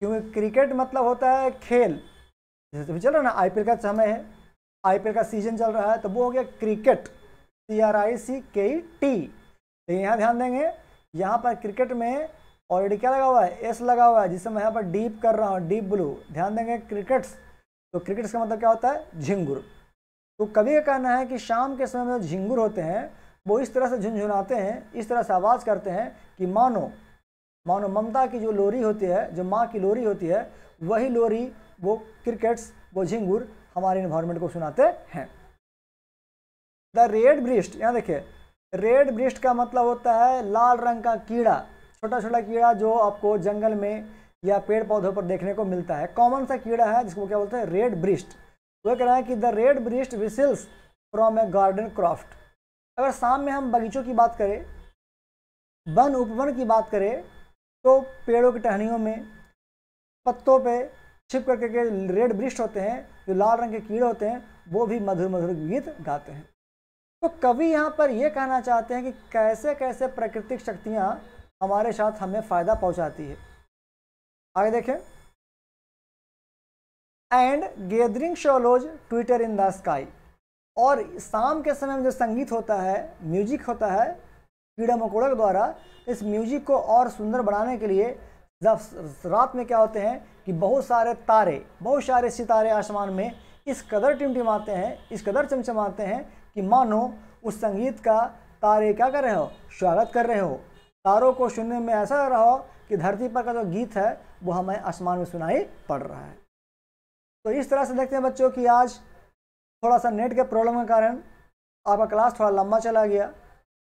क्योंकि क्रिकेट मतलब होता है खेल जैसे तो चलो ना आईपीएल का समय है आईपीएल का सीजन चल रहा है तो वो हो गया क्रिकेट सी आर आई सी के ई टी लेकिन यहाँ ध्यान देंगे यहाँ पर क्रिकेट में ऑलरेडी क्या लगा हुआ है एस लगा हुआ है जिससे मैं यहाँ पर डीप कर रहा हूँ डीप ब्लू ध्यान देंगे क्रिकेट्स तो क्रिकेट्स का मतलब क्या होता है झिंगुर तो कवि का कहना है कि शाम के समय में जो झिंगुर होते हैं वो इस तरह से झुंझुनाते हैं इस तरह से आवाज़ करते हैं कि मानो मानो ममता की जो लोरी होती है जो माँ की लोरी होती है वही लोरी वो क्रिकेट्स वो झिंगुर हमारे इन्वायरमेंट को सुनाते हैं द रेड ब्रिस्ट यहाँ देखिए रेड ब्रिस्ट का मतलब होता है लाल रंग का कीड़ा छोटा छोटा कीड़ा जो आपको जंगल में या पेड़ पौधों पर देखने को मिलता है कॉमन सा कीड़ा है जिसको क्या बोलते हैं रेड ब्रिस्ट वह कह रहा है कि the red breast whistles from a garden croft अगर शाम में हम बगीचों की बात करें वन उपवन की बात करें तो पेड़ों की टहनियों में पत्तों पे छिप करके के रेड ब्रिस्ट होते हैं जो लाल रंग के कीड़े होते हैं वो भी मधुर मधुर गीत गाते हैं तो कवि यहाँ पर यह कहना चाहते हैं कि कैसे कैसे प्राकृतिक शक्तियाँ हमारे साथ हमें फ़ायदा पहुँचाती है आगे देखें and gathering swallows twitter in the skies और शाम के समय में जो संगीत होता है म्यूजिक होता है कीड़ा मकोड़ा के द्वारा इस म्यूजिक को और सुंदर बनाने के लिए जब रात में क्या होते हैं कि बहुत सारे तारे बहुत सारे सितारे आसमान में इस कदर टिमटिमाते हैं इस कदर चमचमाते हैं कि मानो उस संगीत का तारे क्या कर रहे हो स्वागत कर रहे हो तारों को सुनने में ऐसा रहो कि धरती पर का जो गीत है वो हमें आसमान में सुनाई पड़ रहा है तो इस तरह से देखते हैं बच्चों कि आज थोड़ा सा नेट के प्रॉब्लम के कारण आपका क्लास थोड़ा लंबा चला गया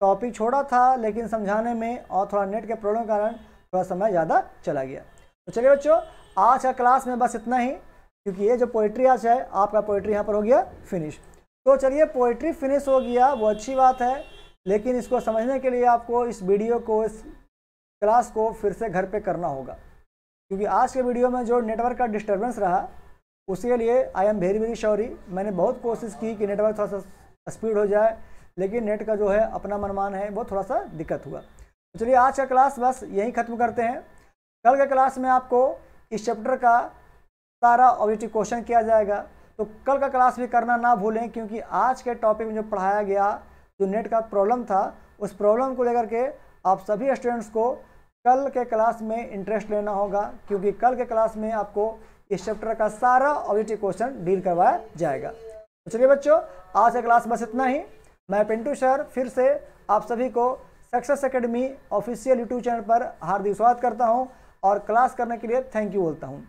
टॉपिक छोड़ा था लेकिन समझाने में और थोड़ा नेट के प्रॉब्लम के कारण थोड़ा समय ज़्यादा चला गया तो चलिए बच्चों आज का क्लास में बस इतना ही क्योंकि ये जो पोइट्री आज है आपका पोइट्री यहाँ पर हो गया फिनिश तो चलिए पोइट्री फिनिश हो गया वो अच्छी बात है लेकिन इसको समझने के लिए आपको इस वीडियो को इस क्लास को फिर से घर पर करना होगा क्योंकि आज के वीडियो में जो नेटवर्क का डिस्टर्बेंस रहा उसके लिए I am very very sorry मैंने बहुत कोशिश की कि नेटवर्क थोड़ा सा स्पीड हो जाए लेकिन नेट का जो है अपना मनमान है वो थोड़ा सा दिक्कत हुआ तो चलिए आज का क्लास बस यहीं ख़त्म करते हैं कल के क्लास में आपको इस चैप्टर का सारा ऑब्जेक्टिव क्वेश्चन किया जाएगा तो कल का क्लास भी करना ना भूलें क्योंकि आज के टॉपिक में जो पढ़ाया गया जो नेट का प्रॉब्लम था उस प्रॉब्लम को लेकर के आप सभी स्टूडेंट्स को कल के क्लास में इंटरेस्ट लेना होगा क्योंकि कल के क्लास में आपको इस चैप्टर का सारा ऑब्जेक्टिव क्वेश्चन डील करवाया जाएगा तो चलिए बच्चों आज का क्लास बस इतना ही मैं पिंटू सर फिर से आप सभी को success academy official YouTube channel पर हार्दिक स्वागत करता हूँ और क्लास करने के लिए थैंक यू बोलता हूँ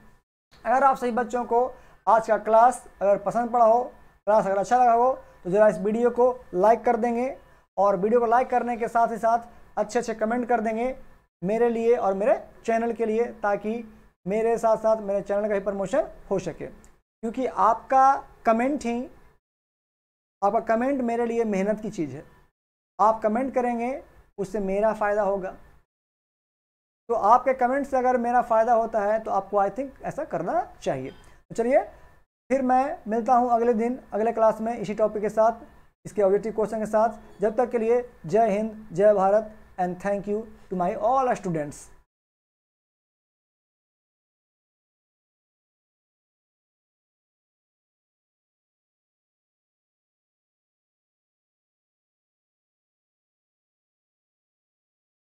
अगर आप सभी बच्चों को आज का क्लास अगर पसंद पड़ा हो क्लास अगर अच्छा लगा हो तो ज़रा इस वीडियो को लाइक कर देंगे और वीडियो को लाइक करने के साथ ही साथ अच्छे अच्छे कमेंट कर देंगे मेरे लिए और मेरे चैनल के लिए ताकि मेरे साथ साथ मेरे चैनल का ही प्रमोशन हो सके क्योंकि आपका कमेंट ही आपका कमेंट मेरे लिए मेहनत की चीज़ है आप कमेंट करेंगे उससे मेरा फ़ायदा होगा तो आपके कमेंट से अगर मेरा फ़ायदा होता है तो आपको आई थिंक ऐसा करना चाहिए तो चलिए फिर मैं मिलता हूँ अगले दिन अगले क्लास में इसी टॉपिक के साथ इसके ऑब्जेक्टिव क्वेश्चन के साथ जब तक के लिए जय हिंद जय Bharat and thank you to my all students